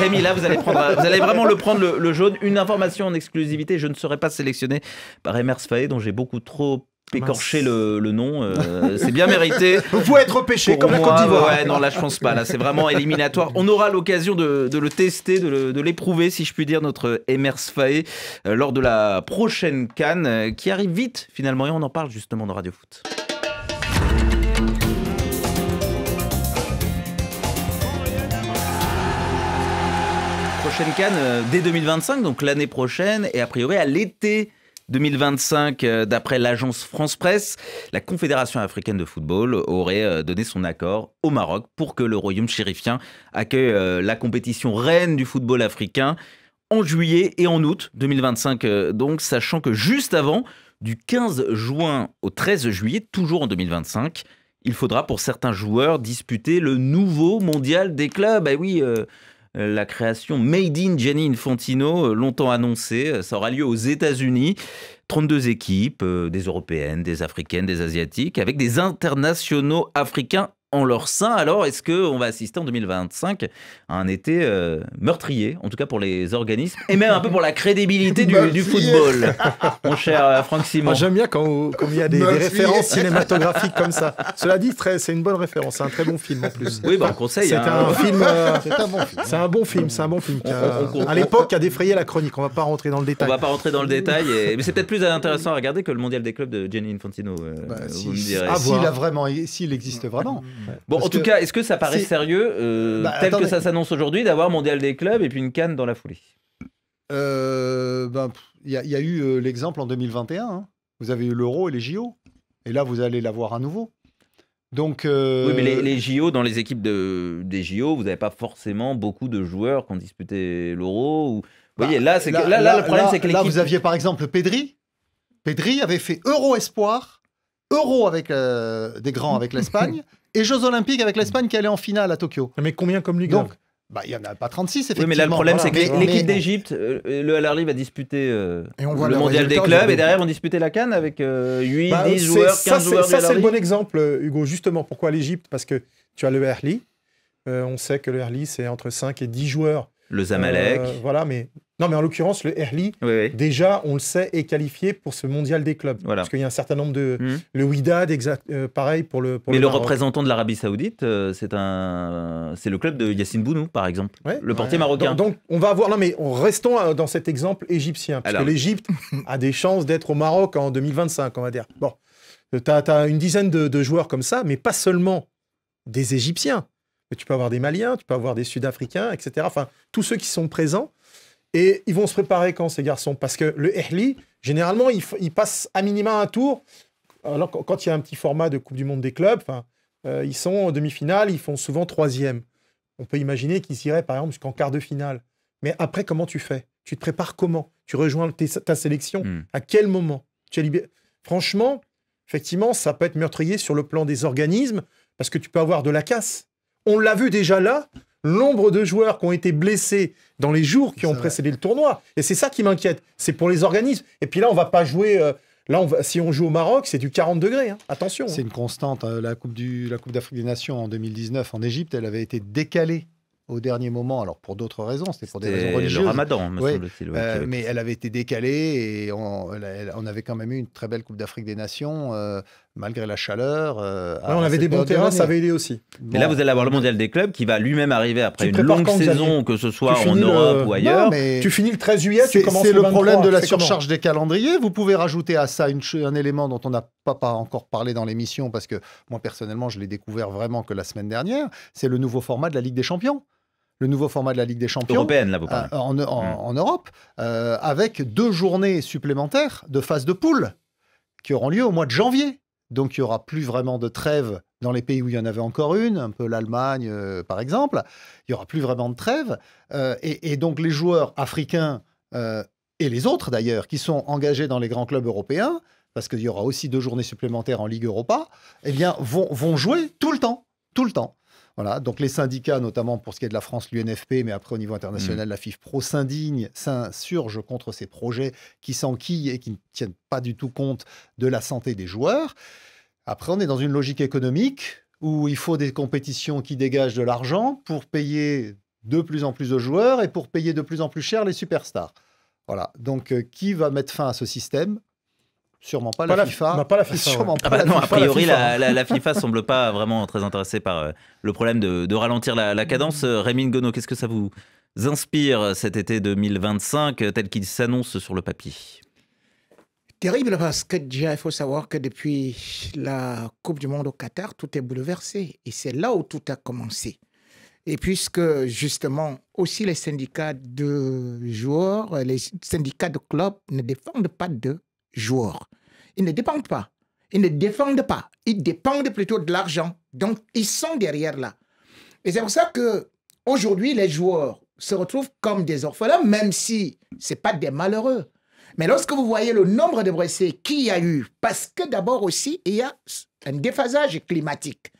[SPEAKER 1] Rémi, là vous allez prendre, vous allez vraiment le prendre le, jaune. Une information en exclusivité, je ne serai pas sélectionné par Emers Faye dont j'ai beaucoup trop écorcher le, nom, euh, c'est bien mérité. Vous pouvez être pêché comme Côte d'Ivoire. non, là je pense pas. Là, c'est vraiment éliminatoire. On aura l'occasion de, le tester, de, l'éprouver, si je puis dire, notre Emers Faé euh, lors de la prochaine canne euh, qui arrive vite finalement et on en parle justement dans Radio Foot. Prochaine Cannes dès 2025, donc l'année prochaine et a priori à l'été 2025, euh, d'après l'agence France Presse, la Confédération africaine de football aurait euh, donné son accord au Maroc pour que le royaume chérifien accueille euh, la compétition reine du football africain en juillet et en août 2025, donc sachant que juste avant, du 15 juin au 13 juillet, toujours en 2025, il faudra pour certains joueurs disputer le nouveau mondial des clubs. Eh oui, euh, la création Made in Jenny Infantino, euh, longtemps annoncée. Euh, ça aura lieu aux États-Unis. 32 équipes, des européennes, des africaines, des asiatiques, avec des internationaux africains en leur sein. Alors, est-ce qu'on va assister en 2025 à un été euh, meurtrier, en tout cas pour les organismes, et même un peu pour la
[SPEAKER 4] crédibilité
[SPEAKER 1] du, football, mon cher euh, Franck Simon J'aime bien quand, il y a des, références cinématographiques comme ça. Cela
[SPEAKER 4] dit, c'est une bonne référence, c'est un très bon
[SPEAKER 1] film en plus. Oui, bah, on C'est hein. un, film. Euh, c'est un bon
[SPEAKER 4] film. C'est un bon film. C'est un bon film. à l'époque, qui a défrayé la chronique. On ne va pas rentrer dans le
[SPEAKER 2] détail. On ne va pas rentrer dans le détail.
[SPEAKER 1] mais c'est peut-être plus intéressant à regarder que le mondial des clubs de Gianni Infantino. Bah, si, vous me direz.
[SPEAKER 2] vraiment, s'il existe vraiment.
[SPEAKER 1] Bon, en tout cas, est-ce que ça paraît sérieux, euh, bah, tel que ça s'annonce aujourd'hui, d'avoir mondial des clubs et puis une canne dans la foulée
[SPEAKER 2] euh, ben, Il y, a eu euh, l'exemple en 2021. Hein. Vous avez eu l'Euro et les JO. Et là, vous allez l'avoir à nouveau. Donc, Oui, mais les,
[SPEAKER 1] JO, dans les équipes de, des JO, vous n'avez pas forcément beaucoup de joueurs qui ont disputé l'Euro. Ou... Vous bah, voyez, là, le problème, c'est que Là, vous aviez
[SPEAKER 2] par exemple Pedri. Pedri avait fait Euro Espoir, Euro avec des grands avec l'Espagne, et Jeux Olympiques avec l'Espagne qui allait en finale à Tokyo. Mais combien comme Ligue
[SPEAKER 1] bah, il n'y en a pas 36, effectivement. Oui, mais là, le problème, c'est que l'équipe d'Égypte, euh, le Al-Arli va disputer euh, le, mondial des clubs, et derrière, on disputer la Cannes avec 8, euh, 10 bah, joueurs, 15 ça, joueurs. Ça, c'est le bon
[SPEAKER 4] exemple, Hugo, justement. Pourquoi l'Égypte Parce que tu as le Al-Arli. on sait que le Al-Arli, c'est entre 5 et 10 joueurs.
[SPEAKER 1] Le Zamalek.
[SPEAKER 4] voilà, mais non, mais en l'occurrence, le Herli, déjà, on le sait, est qualifié pour ce mondial des clubs. Parce qu'il y a un certain nombre de. Mhm. Le Widad, euh, pareil pour le. mais le, représentant
[SPEAKER 1] de l'Arabie Saoudite, euh, c'est un, c'est le club de Yassine Bounou, par exemple, le portier marocain. Donc,
[SPEAKER 4] on va avoir. Non, mais restons euh, dans cet exemple égyptien, parce que l'Égypte a des chances d'être au Maroc en 2025, on va dire. Bon, tu as, une dizaine de, de joueurs comme ça, mais pas seulement des Égyptiens. Tu peux avoir des Maliens, tu peux avoir des Sud-Africains, etc. Enfin, tous ceux qui sont présents. Et ils vont se préparer quand ces garçons Parce que le Ehli, généralement, il, passent passe à minima un tour. Alors, quand il y a un petit format de Coupe du Monde des clubs, euh, ils sont en demi-finale, ils font souvent troisième. On peut imaginer qu'ils iraient, par exemple, jusqu'en quart de finale. Mais après, comment tu fais Tu te prépares comment Tu rejoins ta sélection hmm. À quel moment Franchement, effectivement, ça peut être meurtrier sur le plan des organismes, parce que tu peux avoir de la casse. On l'a vu déjà là, l'ombre de joueurs qui ont été blessés dans les jours qui ont précédé le tournoi. Et c'est ça qui m'inquiète. C'est pour les organismes. Et puis là, on va pas jouer. Euh, là, on si on joue au Maroc, c'est du 40 degrés. Hein. Attention. C'est hein. une constante. Euh, la Coupe la Coupe d'Afrique des Nations en
[SPEAKER 2] 2019 en Égypte, elle avait été décalée au dernier moment, alors pour d'autres raisons, c'était pour des raisons religieuses. Le ramadan, me semble euh, mais elle avait été décalée et on, avait quand même eu une très belle Coupe d'Afrique des Nations malgré la chaleur. Euh, on avait des bons terrains, ça avait aidé
[SPEAKER 1] aussi. Mais là, vous allez avoir le mondial des clubs qui va lui-même arriver après une longue saison, que ce soit en Europe ou ailleurs. mais... Tu
[SPEAKER 2] finis le 13 juillet, tu commences C'est le, problème de la surcharge des calendriers. Vous pouvez rajouter à ça un élément dont on n'a pas, encore parlé dans l'émission, parce que moi, personnellement, je l'ai découvert vraiment que la semaine dernière. C'est le nouveau format de la Ligue des Champions le nouveau format de la Ligue des Champions. Européenne, là, vous parlez. Euh, hmm. en, Europe, euh, avec deux journées supplémentaires de phase de poule qui auront lieu au mois de janvier. Donc il y aura plus vraiment de trêve dans les pays où il y en avait encore une, un peu l'Allemagne euh, par exemple. Il y aura plus vraiment de trêve. Euh, et, donc les joueurs africains euh, et les autres d'ailleurs qui sont engagés dans les grands clubs européens, parce qu'il y aura aussi deux journées supplémentaires en Ligue Europa, eh bien vont, vont jouer tout le temps, tout le temps. Voilà, donc les syndicats, notamment pour ce qui est de la France, l'UNFP, mais après au niveau international, mm. la la Pro s'indigne, s'insurge contre ces projets qui s'enquillent et qui ne tiennent pas du tout compte de la santé des joueurs. Après, on est dans une logique économique où il faut des compétitions qui dégagent de l'argent pour payer de plus en plus de joueurs et pour payer de plus en plus cher les superstars. Voilà, donc euh, qui va mettre fin à ce système Sûrement pas, la, FIFA. non, a priori, la FIFA, ne
[SPEAKER 1] semble pas vraiment très intéressée par euh, le problème de, ralentir la, cadence. Euh, Rémi Gono, qu'est-ce que ça vous inspire euh, cet été 2025 tel qu'il s'annonce sur le papier
[SPEAKER 3] Terrible parce que déjà, il faut savoir que depuis la Coupe du Monde au Qatar, tout est bouleversé. Et c'est là où tout a commencé. Et puisque justement, aussi les syndicats de joueurs, les syndicats de clubs ne défendent pas d'eux joueurs. Ils ne dépendent pas. Ils ne défendent pas. Ils dépendent plutôt de l'argent. Donc, ils sont derrière là. Et c'est pour ça que aujourd'hui, les joueurs se retrouvent comme des orphelins, même si ce n'est pas des malheureux. Mais lorsque vous voyez le nombre de blessés qu'il y a eu, parce que d'abord aussi, il y a un déphasage climatique.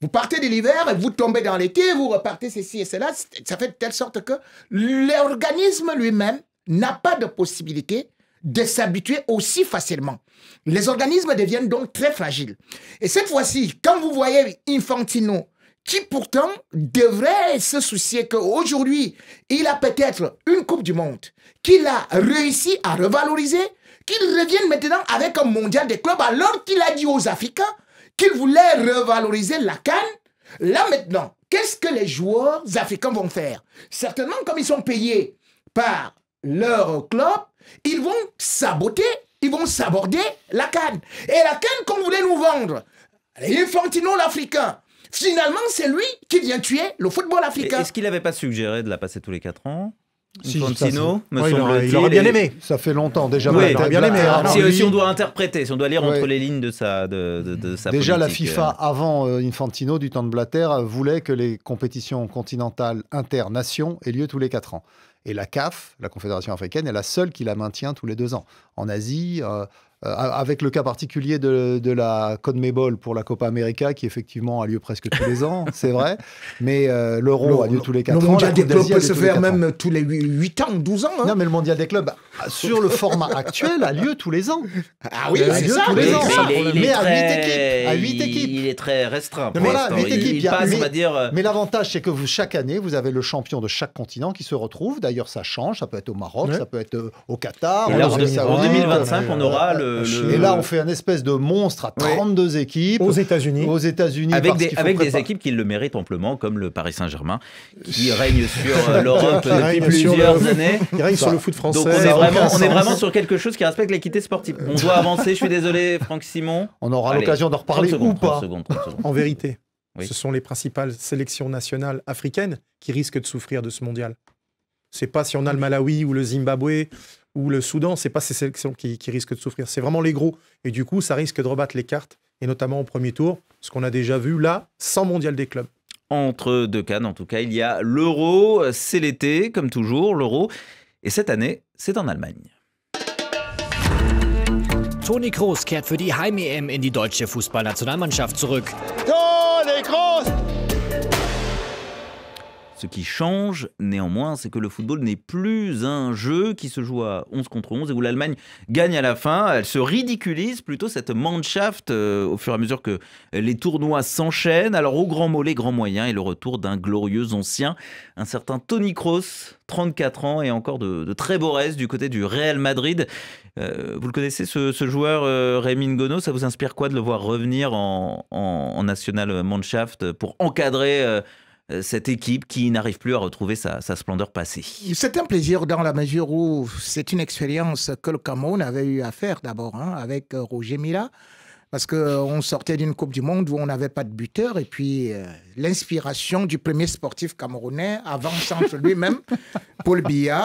[SPEAKER 3] Vous partez de l'hiver et vous tombez dans l'été, vous repartez ceci et cela. Ça fait de telle sorte que l'organisme lui-même n'a pas de possibilité de s'habituer aussi facilement. Les organismes deviennent donc très fragiles. Et cette fois-ci, quand vous voyez Infantino, qui pourtant devrait se soucier qu'aujourd'hui, il a peut-être une Coupe du Monde, qu'il a réussi à revaloriser, qu'il revienne maintenant avec un mondial des clubs, alors qu'il a dit aux Africains qu'il voulait revaloriser la Cannes. Là maintenant, qu'est-ce que les joueurs africains vont faire Certainement, comme ils sont payés par leur club, ils vont saboter, ils vont saborder la canne. Et la canne qu'on voulait nous vendre, Infantino l'Africain, finalement c'est lui qui vient tuer le football africain. Est-ce
[SPEAKER 1] qu'il n'avait pas suggéré de la passer tous les 4 ans Infantino, il aurait bien aimé. Ça fait longtemps déjà. Oui, il bien aimé. Hein. si, on doit interpréter, si on doit lire entre les lignes de sa, de, Déjà, la FIFA, euh.
[SPEAKER 2] avant euh, Infantino, du temps de Blatter, euh, voulait que les compétitions continentales internationales aient lieu tous les 4 ans. Et la CAF, la Confédération africaine, est la seule qui la maintient tous les deux ans. En Asie, euh, euh, avec le cas particulier de, de la CONMEBOL pour la Copa América, qui effectivement a lieu presque tous les ans, c'est vrai, mais euh, l'euro a lieu tous les quatre ans. Le mondial des clubs peut se faire
[SPEAKER 3] même tous les 8 ans,
[SPEAKER 2] 12 ans. Hein. Non, mais le mondial des clubs sur le format actuel, a lieu tous les ans. Ah oui, euh, c'est ça. Tous les ans. Mais, à 8 équipes. 8 équipes.
[SPEAKER 1] Il, est très restreint. voilà, 8 équipes. Il, passe, mais, on va dire... Euh, mais
[SPEAKER 2] l'avantage, c'est que vous, chaque année, vous avez le champion de chaque continent qui se retrouve. D'ailleurs, ça change. Ça peut être au Maroc, ça peut être euh, au Qatar. en, 2025, on aura le, Et là, on fait un espèce de monstre à 32 équipes. Aux États-Unis. Aux États-Unis. Avec, des, avec des
[SPEAKER 1] équipes qui le méritent amplement, comme le Paris Saint-Germain, qui règne sur l'Europe depuis plusieurs années. Qui règne sur le foot français on est vraiment sur quelque chose qui respecte l'équité sportive. On doit avancer, je suis désolé, Franck Simon. On aura l'occasion d'en reparler ou pas, en
[SPEAKER 4] vérité. Ce sont les principales sélections nationales africaines qui risquent de souffrir de ce mondial. C'est pas si on a le Malawi ou le Zimbabwe ou le Soudan, c'est pas ces sélections qui, qui risquent de souffrir. C'est vraiment les gros. Et du coup, ça risque de rebattre les cartes, et notamment au premier tour, ce qu'on a déjà vu là, sans mondial des clubs.
[SPEAKER 1] Entre deux cannes, en tout cas, il y a l'euro, c'est l'été, comme toujours, l'euro. Et cette année, c'est en Allemagne. Toni Kroos kehrt für die Heim-EM in die deutsche Fußballnationalmannschaft zurück.
[SPEAKER 3] Toni Kroos!
[SPEAKER 1] Ce qui change néanmoins, c'est que le football n'est plus un jeu qui se joue à 11 contre 11 et où l'Allemagne gagne à la fin. Elle se ridiculise plutôt cette Mannschaft euh, au fur et à mesure que les tournois s'enchaînent. Alors au grand mollet, grand moyen et le retour d'un glorieux ancien, un certain Tony Kroos, 34 ans et encore de, très beaux restes du côté du Real Madrid. Euh, vous le connaissez ce, joueur, euh, Rémi ça vous inspire quoi de le voir revenir en, en, en National Mannschaft pour encadrer euh, euh, cette équipe qui n'arrive plus à retrouver sa, splendeur passée
[SPEAKER 3] C'est un plaisir dans la mesure où c'est une expérience que le Cameroun avait eu à faire d'abord hein, avec euh, Roger Mila. Parce qu'on euh, sortait d'une Coupe du Monde où on n'avait pas de buteur et puis l'inspiration du premier sportif camerounais avant centre lui-même, Paul Biya,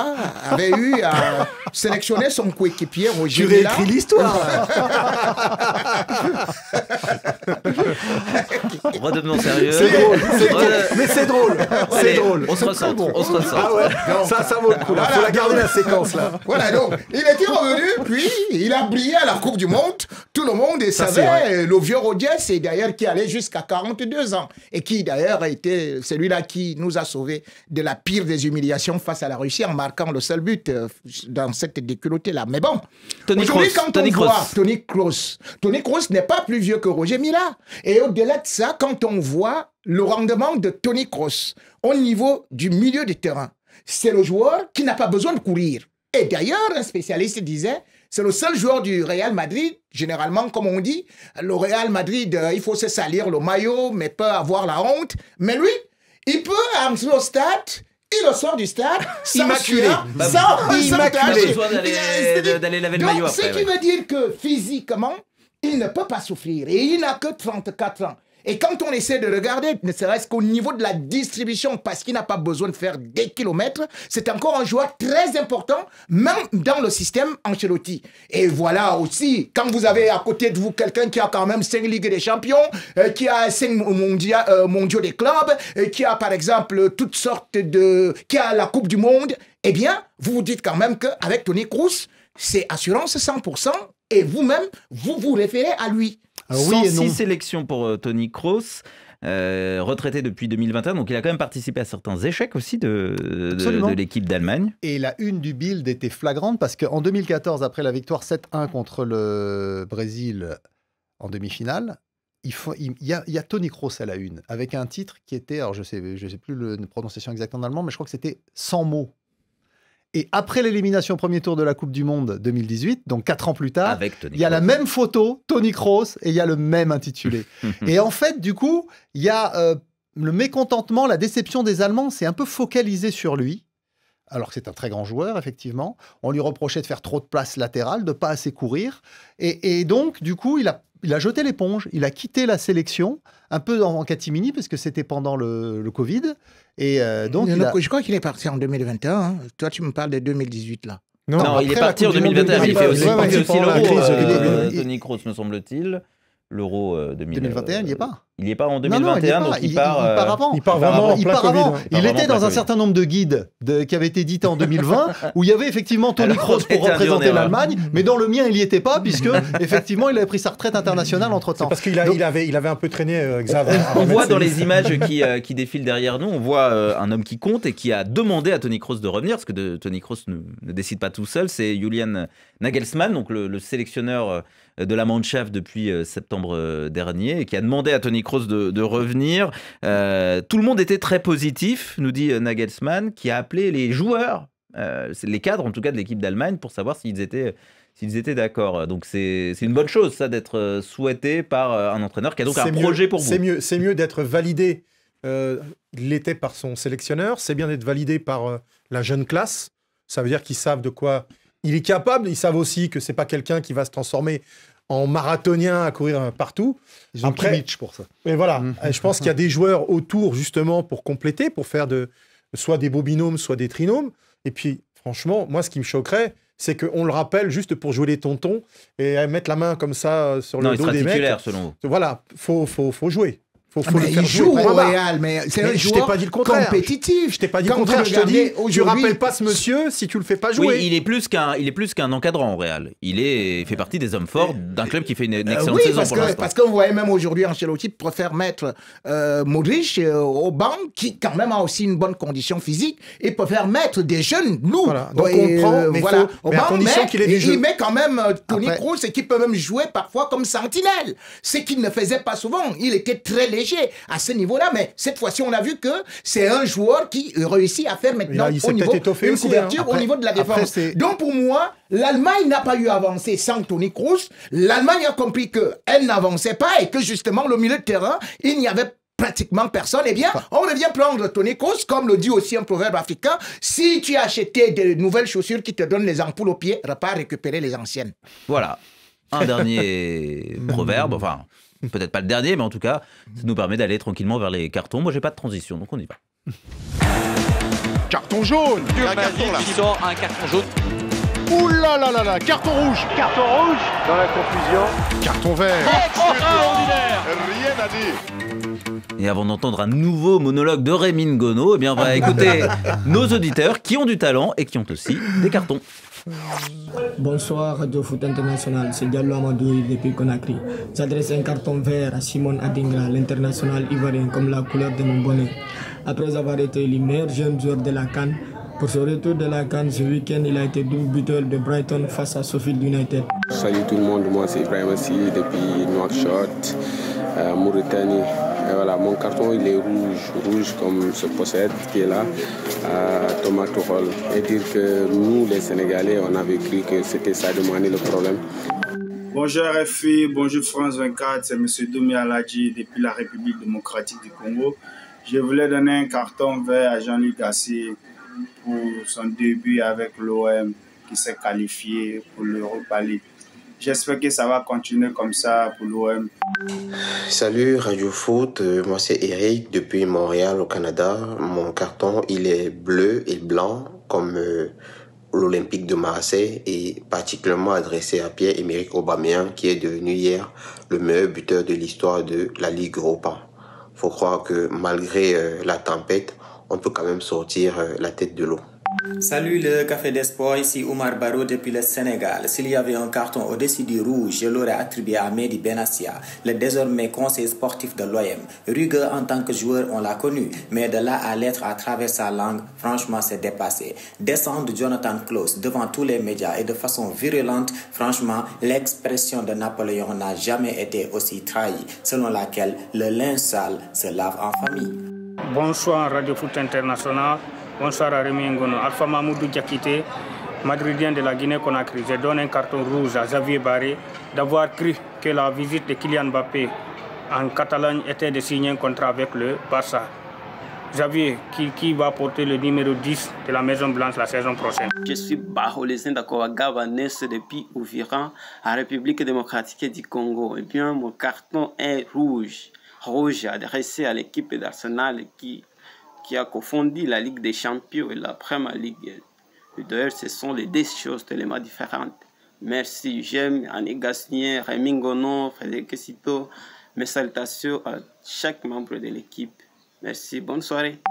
[SPEAKER 3] avait eu à euh, sélectionner son coéquipier Roger Tu réécris l'histoire
[SPEAKER 1] On va sérieux. C'est drôle,
[SPEAKER 3] Mais c'est drôle. C'est drôle. On se ressent. On se ressent. Ah ouais, ça, ça vaut le coup. Il Faut la garder la séquence là. Voilà, donc il était revenu, puis il a brillé à la Coupe du Monde. Tout le monde ça savait le vieux Roger, c'est d'ailleurs qui allait jusqu'à 42 ans et qui d'ailleurs a été celui-là qui nous a sauvés de la pire des humiliations face à la Russie en marquant le seul but euh, dans cette déculottée-là. Mais bon, aujourd'hui, quand Tony on voit Tony Kroos, Tony Kroos n'est pas plus vieux que Roger Mila. Et au-delà de ça, quand on voit le rendement de Tony Kroos au niveau du milieu du terrain, c'est le joueur qui n'a pas besoin de courir. Et d'ailleurs, un spécialiste disait c'est le seul joueur du Real Madrid, généralement, comme on dit. Le Real Madrid, euh, il faut se salir le maillot, mais pas avoir la honte. Mais lui, il peut arriver au stade, il ressort du stade, immaculé. sans, bah euh,
[SPEAKER 1] d'aller laver ce qui
[SPEAKER 3] veut dire que physiquement, il ne peut pas souffrir. Et il n'a que 34 ans. Et quand on essaie de regarder, ne serait-ce qu'au niveau de la distribution, parce qu'il n'a pas besoin de faire des kilomètres, c'est encore un joueur très important, même dans le système Ancelotti. Et voilà aussi, quand vous avez à côté de vous quelqu'un qui a quand même 5 Ligues des Champions, euh, qui a 5 euh, mondiaux des clubs, euh, qui a par exemple toutes sortes de... qui a la Coupe du Monde, eh bien, vous vous dites quand même qu'avec Tony Kroos, c'est assurance 100%, et vous-même, vous vous référez à lui. Alors, ah
[SPEAKER 1] sélections pour euh, Tony Kroos. Euh, retraité depuis 2021, donc il a quand même participé à certains échecs aussi de, l'équipe d'Allemagne. Et la une
[SPEAKER 2] du build était flagrante parce qu'en 2014, après la victoire 7-1 contre le Brésil en demi-finale, il, y a, Tony Kroos à la une, avec un titre qui était, alors je ne sais, plus la prononciation exacte en allemand, mais je crois que c'était 100 mots et après l'élimination au premier tour de la Coupe du Monde 2018, donc quatre ans plus tard, il y a la même photo, Tony Kroos, et il y a le même intitulé. et en fait, du coup, il y a euh, le mécontentement, la déception des Allemands, c'est un peu focalisé sur lui. Alors que c'est un très grand joueur, effectivement. On lui reprochait de faire trop de place latérale, de pas assez courir. Et, donc, du coup, il a il a jeté l'éponge, il a quitté la sélection, un peu en catimini, parce que c'était pendant le, le Covid. Et euh, donc, Je
[SPEAKER 3] crois qu'il est parti en 2021. Hein. Toi, tu me parles de 2018 là. Non, il est parti en 2021. Il fait aussi, partie Tony euh,
[SPEAKER 1] euh, Kroos, me semble-t-il l'Euro 2021. Euh, il n'y est pas. Euh, il n'y est pas en 2021, il part, euh, avant. Il vraiment. Il, était dans un certain
[SPEAKER 2] nombre de guides qui avaient été dit en 2020, où il y avait effectivement Tony Kroos pour représenter hein. l'Allemagne, mais dans le mien, il n'y était pas, puisque effectivement, il avait pris
[SPEAKER 4] sa retraite internationale entre temps. Parce qu'il avait, un peu traîné
[SPEAKER 2] Xavier. Hein, on, voit dans les
[SPEAKER 1] images qui, défilent derrière nous, on voit un homme qui compte et qui a demandé à Tony Cross de revenir, parce que de, Tony Cross ne, décide pas tout seul, c'est Julian Nagelsmann, donc le sélectionneur de la Mannschaft depuis euh, septembre euh, dernier et qui a demandé à Tony Kroos de, revenir. Euh, tout le monde était très positif, nous dit Nagelsmann, qui a appelé les joueurs, les cadres en tout cas de l'équipe d'Allemagne, pour savoir s'ils étaient s'ils étaient d'accord. Donc c'est une bonne chose ça d'être souhaité par un entraîneur qui a donc un projet pour vous. C'est
[SPEAKER 4] mieux, c'est mieux d'être validé. l'été l'était par son sélectionneur, c'est bien d'être validé par la jeune classe. Ça veut dire qu'ils savent de quoi il est capable. Ils savent aussi que c'est pas quelqu'un qui va se transformer en marathonien à courir partout. Après, pour ça. Mais voilà, mm. je pense qu'il y a des joueurs autour justement pour compléter, pour faire de soit des bobinomes soit des trinômes. Et puis, franchement, moi, ce qui me choquerait, c'est qu'on le rappelle juste pour jouer les tontons et mettre la main comme ça euh, sur le dos des selon vous. Voilà, faut, faut, faut jouer. Ah, il joue au Real, mais c'est un joueur pas dit le contraire. compétitif. Je t'ai pas dit le contraire. Je te dis, tu rappelles pas ce monsieur si tu le fais pas
[SPEAKER 3] jouer. Oui, il
[SPEAKER 1] est plus qu'un, il est plus qu'un encadrant au Real. Il est, fait partie des hommes euh, forts d'un club qui fait une, euh, excellente saison oui, saison parce que, Parce
[SPEAKER 3] qu'on même aujourd'hui, Ancelotti préfère mettre euh, Modric euh, au banc, qui quand même a aussi une bonne condition physique, et préfère mettre des jeunes, nous. Donc on prend, mais voilà, au banc, il met quand même Tony Kroos et qui peut même jouer parfois comme sentinelle. Ce qu'il ne faisait pas souvent. Il était très léger à ce niveau-là. Mais cette fois-ci, on a vu que c'est un joueur qui réussit à faire maintenant au niveau, une hein. couverture au niveau de la défense. Donc pour moi, l'Allemagne n'a pas eu avancé sans Tony Kroos. L'Allemagne a compris qu'elle n'avançait pas et que justement le milieu de terrain, il n'y avait pratiquement personne, eh bien, on revient prendre Tony Kroos, comme le dit aussi un proverbe africain, si tu as acheté de nouvelles chaussures qui te donnent les ampoules aux pieds, repars récupérer les anciennes.
[SPEAKER 1] Voilà. Un dernier proverbe, enfin, Peut-être pas le dernier, mais en tout cas, ça nous permet d'aller tranquillement vers les cartons. Moi, j'ai pas de transition, donc on y va. Carton jaune un carton, qui sort un carton jaune.
[SPEAKER 3] Ouh Carton rouge Carton rouge
[SPEAKER 1] Dans la confusion. Carton vert
[SPEAKER 3] Rien à dire
[SPEAKER 1] et avant d'entendre un nouveau monologue de Rémi Ngono, eh bien on va écouter nos auditeurs qui ont du talent et qui ont aussi des cartons.
[SPEAKER 3] Euh, bonsoir Radio Foot International, c'est Diallo Amadoui depuis Conakry. J'adresse un carton vert à Simon Adingra, l'international ivoirien, comme la couleur de mon bonnet. Après avoir été le meilleur jeune joueur de la Cannes, pour ce retour de la Cannes ce week-end, il a été double buteur de Brighton face à Sheffield United. Salut tout le monde, moi c'est Ibrahim depuis Nouakchott, euh, Mauritanie. Et voilà, mon carton il est rouge, rouge comme ce possède qui est là, à Thomas Tuchel. Et dire que nous, les Sénégalais, on avait cru que c'était ça de le problème.
[SPEAKER 4] Bonjour RFI, bonjour France 24, c'est M. Domi Aladji depuis la République démocratique du Congo. Je voulais donner un carton vert à Jean-Luc Gasset pour son début avec l'OM qui s'est qualifié pour l'Europa League. J'espère que ça va continuer comme ça pour l'OM.
[SPEAKER 3] Salut Radio Foot, euh, moi c'est Eric depuis Montréal au Canada. Mon carton il est bleu et blanc comme euh, l'Olympique de Marseille et particulièrement adressé à Pierre-Emerick Aubameyang qui est devenu hier le meilleur buteur de l'histoire de la Ligue Europa. Faut croire que malgré euh, la tempête, on peut quand même sortir la tête de l'eau. Salut le Café des Sports, ici Omar Baro depuis le Sénégal. S'il y avait un carton au-dessus du rouge, je l'aurais attribué à Mehdi Benassia, le désormais conseiller sportif de l'OM. Rugueux en tant que joueur, on l'a connu, mais de là à l'être à travers sa langue, franchement, c'est dépassé. Descendre Jonathan Klaus devant tous les médias et de façon virulente, franchement, l'expression de Napoléon n'a jamais été aussi trahie, selon laquelle le linge sale se lave en famille. Bonsoir Radio Foot International. Bonsoir à Rémi Ngono. Alpha Mamoudou Diakité, madridien de la Guinée-Conakry. Je donne un carton rouge à Xavier Barré d'avoir cru que la visite de Kylian Mbappé en Catalogne était de signer un contrat avec le Barça. Xavier, qui, va porter le numéro 10 de la Maison Blanche la saison prochaine Je suis Baholésien d'accord, depuis Ouviran, à République démocratique du Congo. Et eh bien, mon carton est rouge. Rouge adressé à l'équipe d'Arsenal
[SPEAKER 1] qui qui a confondu la Ligue des Champions et la Premier League. D'ailleurs, ce sont les deux choses tellement différentes. Merci, j'aime Annie Gassnier, Rémi Gonon, Frédéric Sito. Mes salutations à chaque membre de l'équipe. Merci, bonne soirée.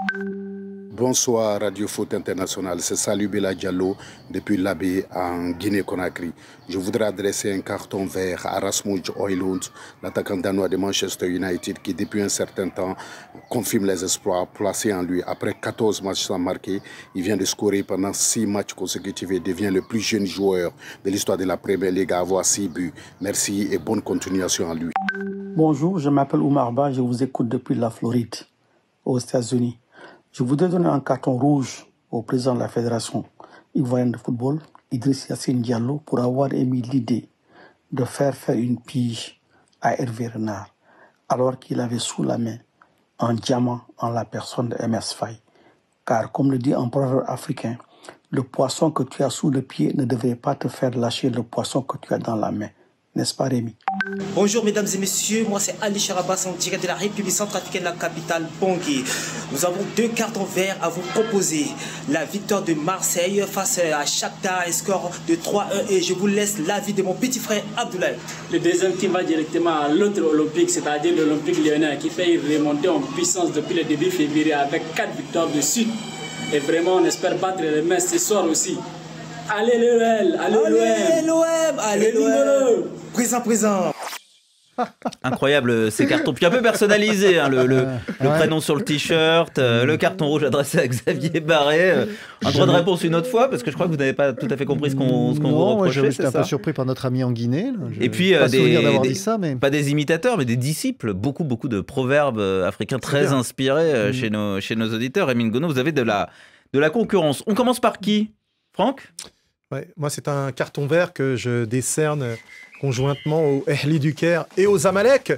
[SPEAKER 3] Bonsoir Radio Foot International, c'est Salut Diallo depuis l'Abbé en Guinée-Conakry. Je voudrais adresser un carton vert à Rasmus Oilund, l'attaquant danois de Manchester United qui depuis un certain temps confirme les espoirs placés en lui. Après 14 matchs sans marquer, il vient de scorer pendant 6 matchs consécutifs et devient le plus jeune joueur de l'histoire de la Premier League à avoir 6 buts. Merci et bonne continuation à lui. Bonjour, je m'appelle Oumar je vous écoute depuis la Floride, aux États-Unis. Je voudrais donner un carton rouge au président de la Fédération ivoirienne de football, Idriss Yassine Diallo, pour avoir émis l'idée de faire faire une pige à Hervé Renard, alors qu'il avait sous la main un diamant en la personne de MS Faye. Car, comme le dit un proverbe africain, le poisson que tu as sous le pied ne devait pas te faire lâcher le poisson que tu as dans la main n'est-ce pas Rémi
[SPEAKER 1] Bonjour mesdames et messieurs, moi c'est Ali Charabas en direct de la République centrafricaine, la capitale Bangui. Nous avons deux cartons verts à vous proposer. La victoire de Marseille face à Shakhtar, un score de 3-1 et je vous laisse l'avis de mon petit frère Abdoulaye. Le deuxième qui va
[SPEAKER 3] directement à l'autre olympique, c'est-à-dire l'olympique lyonnais qui fait remonter en puissance depuis le début février avec quatre victoires de suite. Et vraiment on espère battre les mains ce soir aussi. Allez allez allez Présent, présent.
[SPEAKER 1] Incroyable euh, ces cartons. Puis un peu personnalisé, hein, le, prénom sur le t-shirt, euh, le carton rouge adressé à Xavier Barré. Euh, un droit de réponse une autre fois, parce que je crois que vous n'avez pas tout à fait compris ce qu'on qu vous reprochait. J'étais un peu
[SPEAKER 2] surpris par notre ami en Guinée. Et puis, pas, des,
[SPEAKER 1] imitateurs, mais des disciples. Beaucoup, beaucoup de proverbes africains très inspirés mm. chez, nos, chez nos auditeurs. Amin Gono, vous avez de la, de la concurrence. On commence par qui Franck
[SPEAKER 4] moi, c'est un carton vert que je décerne conjointement au Ehli du Caire et aux Amalek.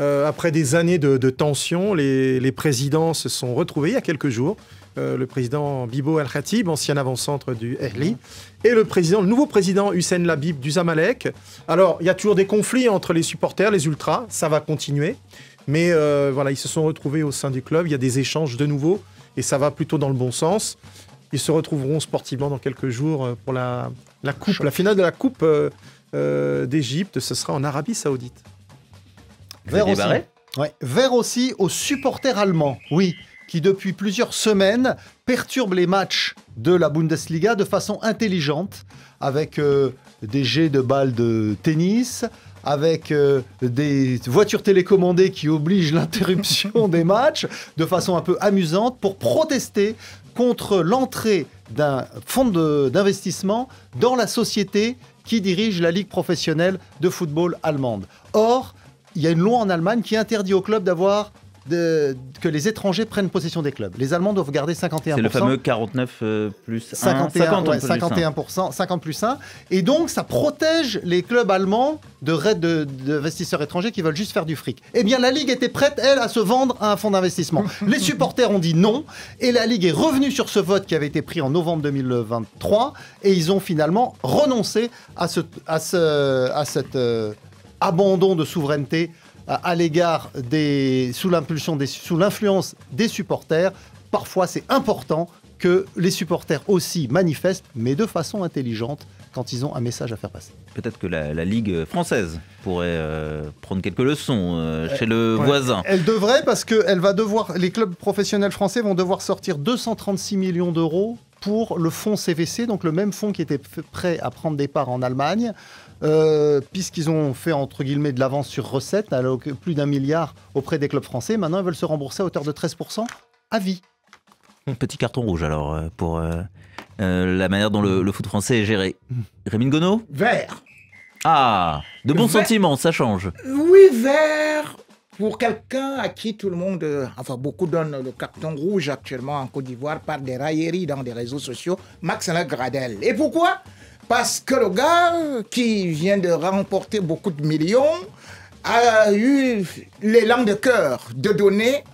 [SPEAKER 4] Euh, après des années de, de tensions, les, présidents se sont retrouvés il y a quelques jours. Euh, le président Bibo Al-Khatib, ancien avant-centre du Ehli, et le, nouveau président Hussein Labib du Zamalek. Alors, il y a toujours des conflits entre les supporters, les ultras, ça va continuer. Mais euh, voilà, ils se sont retrouvés au sein du club, il y a des échanges de nouveau, et ça va plutôt dans le bon sens ils se retrouveront sportivement dans quelques jours euh, pour la, la coupe, la finale de la coupe euh, euh, d'Égypte. Ce sera en Arabie Saoudite. Vert aussi. Vert aussi aux supporters allemands. Oui
[SPEAKER 2] qui depuis plusieurs semaines perturbent les matchs de la Bundesliga de façon intelligente, avec euh, des jets de balles de tennis, avec euh, des voitures télécommandées qui obligent l'interruption des matchs de façon un peu amusante pour protester contre l'entrée d'un fonds d'investissement dans la société qui dirige la Ligue professionnelle de football allemande. Or, il y a une loi en Allemagne qui interdit aux clubs d'avoir que les étrangers prennent possession des clubs. Les Allemands doivent garder 51%. C'est le fameux
[SPEAKER 1] 49 euh, plus 1. 51, 50, plus
[SPEAKER 2] 51%, 1. 50 1. Et donc, ça protège les clubs allemands de raids d'investisseurs étrangers qui veulent juste faire du fric. Eh bien, la Ligue était prête, elle, à se vendre à un fonds d'investissement. les supporters ont dit non. Et la Ligue est revenue sur ce vote qui avait été pris en novembre 2023. Et ils ont finalement renoncé à, ce, à, ce, à cet euh, abandon de souveraineté à l'égard des, sous l'impulsion des, sous l'influence des supporters. Parfois, c'est important que les supporters aussi manifestent, mais de façon intelligente quand ils ont un message à faire passer.
[SPEAKER 1] Peut-être que la, Ligue française pourrait euh, prendre quelques leçons euh, euh, chez le voisin.
[SPEAKER 2] Elle devrait parce que va devoir, les clubs professionnels français vont devoir sortir 236 millions d'euros pour le fonds CVC, donc le même fonds qui était prêt à prendre des parts en Allemagne. Euh, puisqu'ils ont fait entre guillemets de l'avance sur recette, alors plus d'un milliard auprès des clubs français. Maintenant, ils veulent se rembourser à hauteur de 13%
[SPEAKER 1] à vie. petit carton rouge alors euh, pour euh, la manière dont le, foot français est géré. Rémi Gono. Vert Ah De bons sentiments, ça change
[SPEAKER 3] Oui, vert pour quelqu'un à qui tout le monde, enfin beaucoup donnent le carton rouge actuellement en Côte d'Ivoire par des railleries dans des réseaux sociaux, Max Gradel. Et pourquoi parce que le gars qui vient de remporter beaucoup de millions a eu l'élan de cœur de donner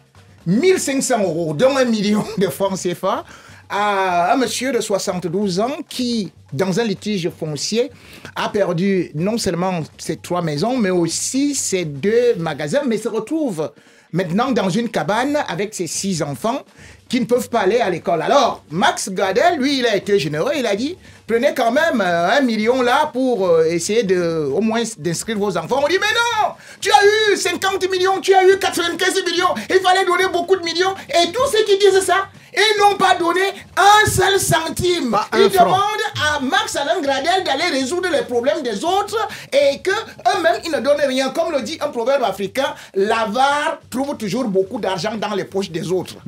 [SPEAKER 3] 1500 euros, dont un million de francs CFA, à un monsieur de 72 ans qui, dans un litige foncier, a perdu non seulement ses trois maisons, mais aussi ses deux magasins, mais se retrouve maintenant dans une cabane avec ses six enfants qui ne peuvent pas aller à l'école. Alors, Max Gradel, lui, il a été généreux. Il a dit, prenez quand même euh, un million là pour euh, essayer de, au moins d'inscrire vos enfants. On dit, mais non, tu as eu 50 millions, tu as eu 95 millions, il fallait donner beaucoup de millions. Et tous ceux qui disent ça, ils n'ont pas donné un seul centime. ils demandent à Max Alain Gradel d'aller résoudre les problèmes des autres et que eux-mêmes, ils ne donnent rien. Comme le dit un proverbe africain, l'avare trouve toujours beaucoup d'argent dans les poches des autres.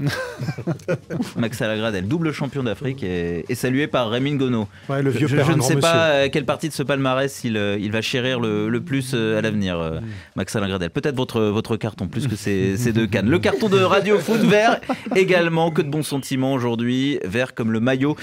[SPEAKER 1] Max Salagradel, double champion d'Afrique et, salué par Rémy Ngono. je, ne hein, sais pas euh, quelle partie de ce palmarès il, euh, va chérir le, plus euh, à l'avenir, mm. Max Alagradel. Peut-être votre, votre carton plus que ces, ces deux cannes. Le carton de Radio Foot vert également, que de bons sentiments aujourd'hui, vert comme le maillot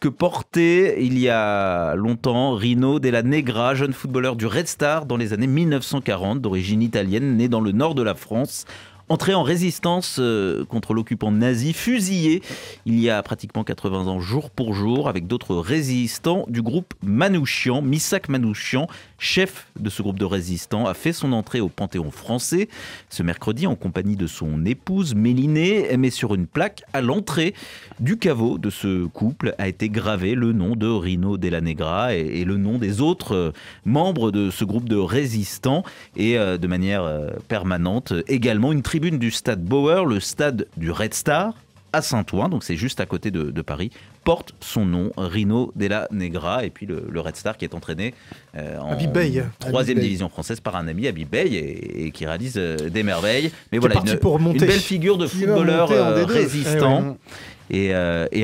[SPEAKER 1] que portait il y a longtemps Rino Della Negra, jeune footballeur du Red Star dans les années 1940, d'origine italienne, né dans le nord de la France entré en résistance euh, contre l'occupant nazi, fusillé il y a pratiquement 80 ans jour pour jour avec d'autres résistants du groupe Manouchian. Missak Manouchian, chef de ce groupe de résistants, a fait son entrée au Panthéon français ce mercredi en compagnie de son épouse Mélinée, mais sur une plaque à l'entrée du caveau de ce couple a été gravé le nom de Rino Della Negra et, le nom des autres euh, membres de ce groupe de résistants et euh, de manière permanente également une tribune du stade Bauer, le stade du Red Star, à Saint-Ouen, donc c'est juste à côté de, Paris, porte son nom, Rino Della Negra, et puis le, Red Star qui est entraîné euh, en en troisième division française par un ami, à Bey, et, qui réalise euh, des merveilles. Mais voilà, une, belle figure de footballeur euh, résistant. Ah et,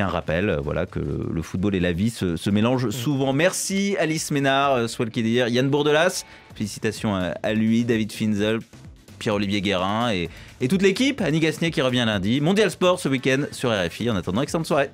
[SPEAKER 1] un rappel, voilà, que le, football et la vie se, mélangent mm. souvent. Merci Alice Ménard, hier Yann Bourdelas, félicitations à, à lui, David Finzel, Pierre-Olivier Guérin et, toute l'équipe. Annie Gasnier qui revient lundi. Mondial Sport ce week-end sur RFI. En attendant, excellente soirée.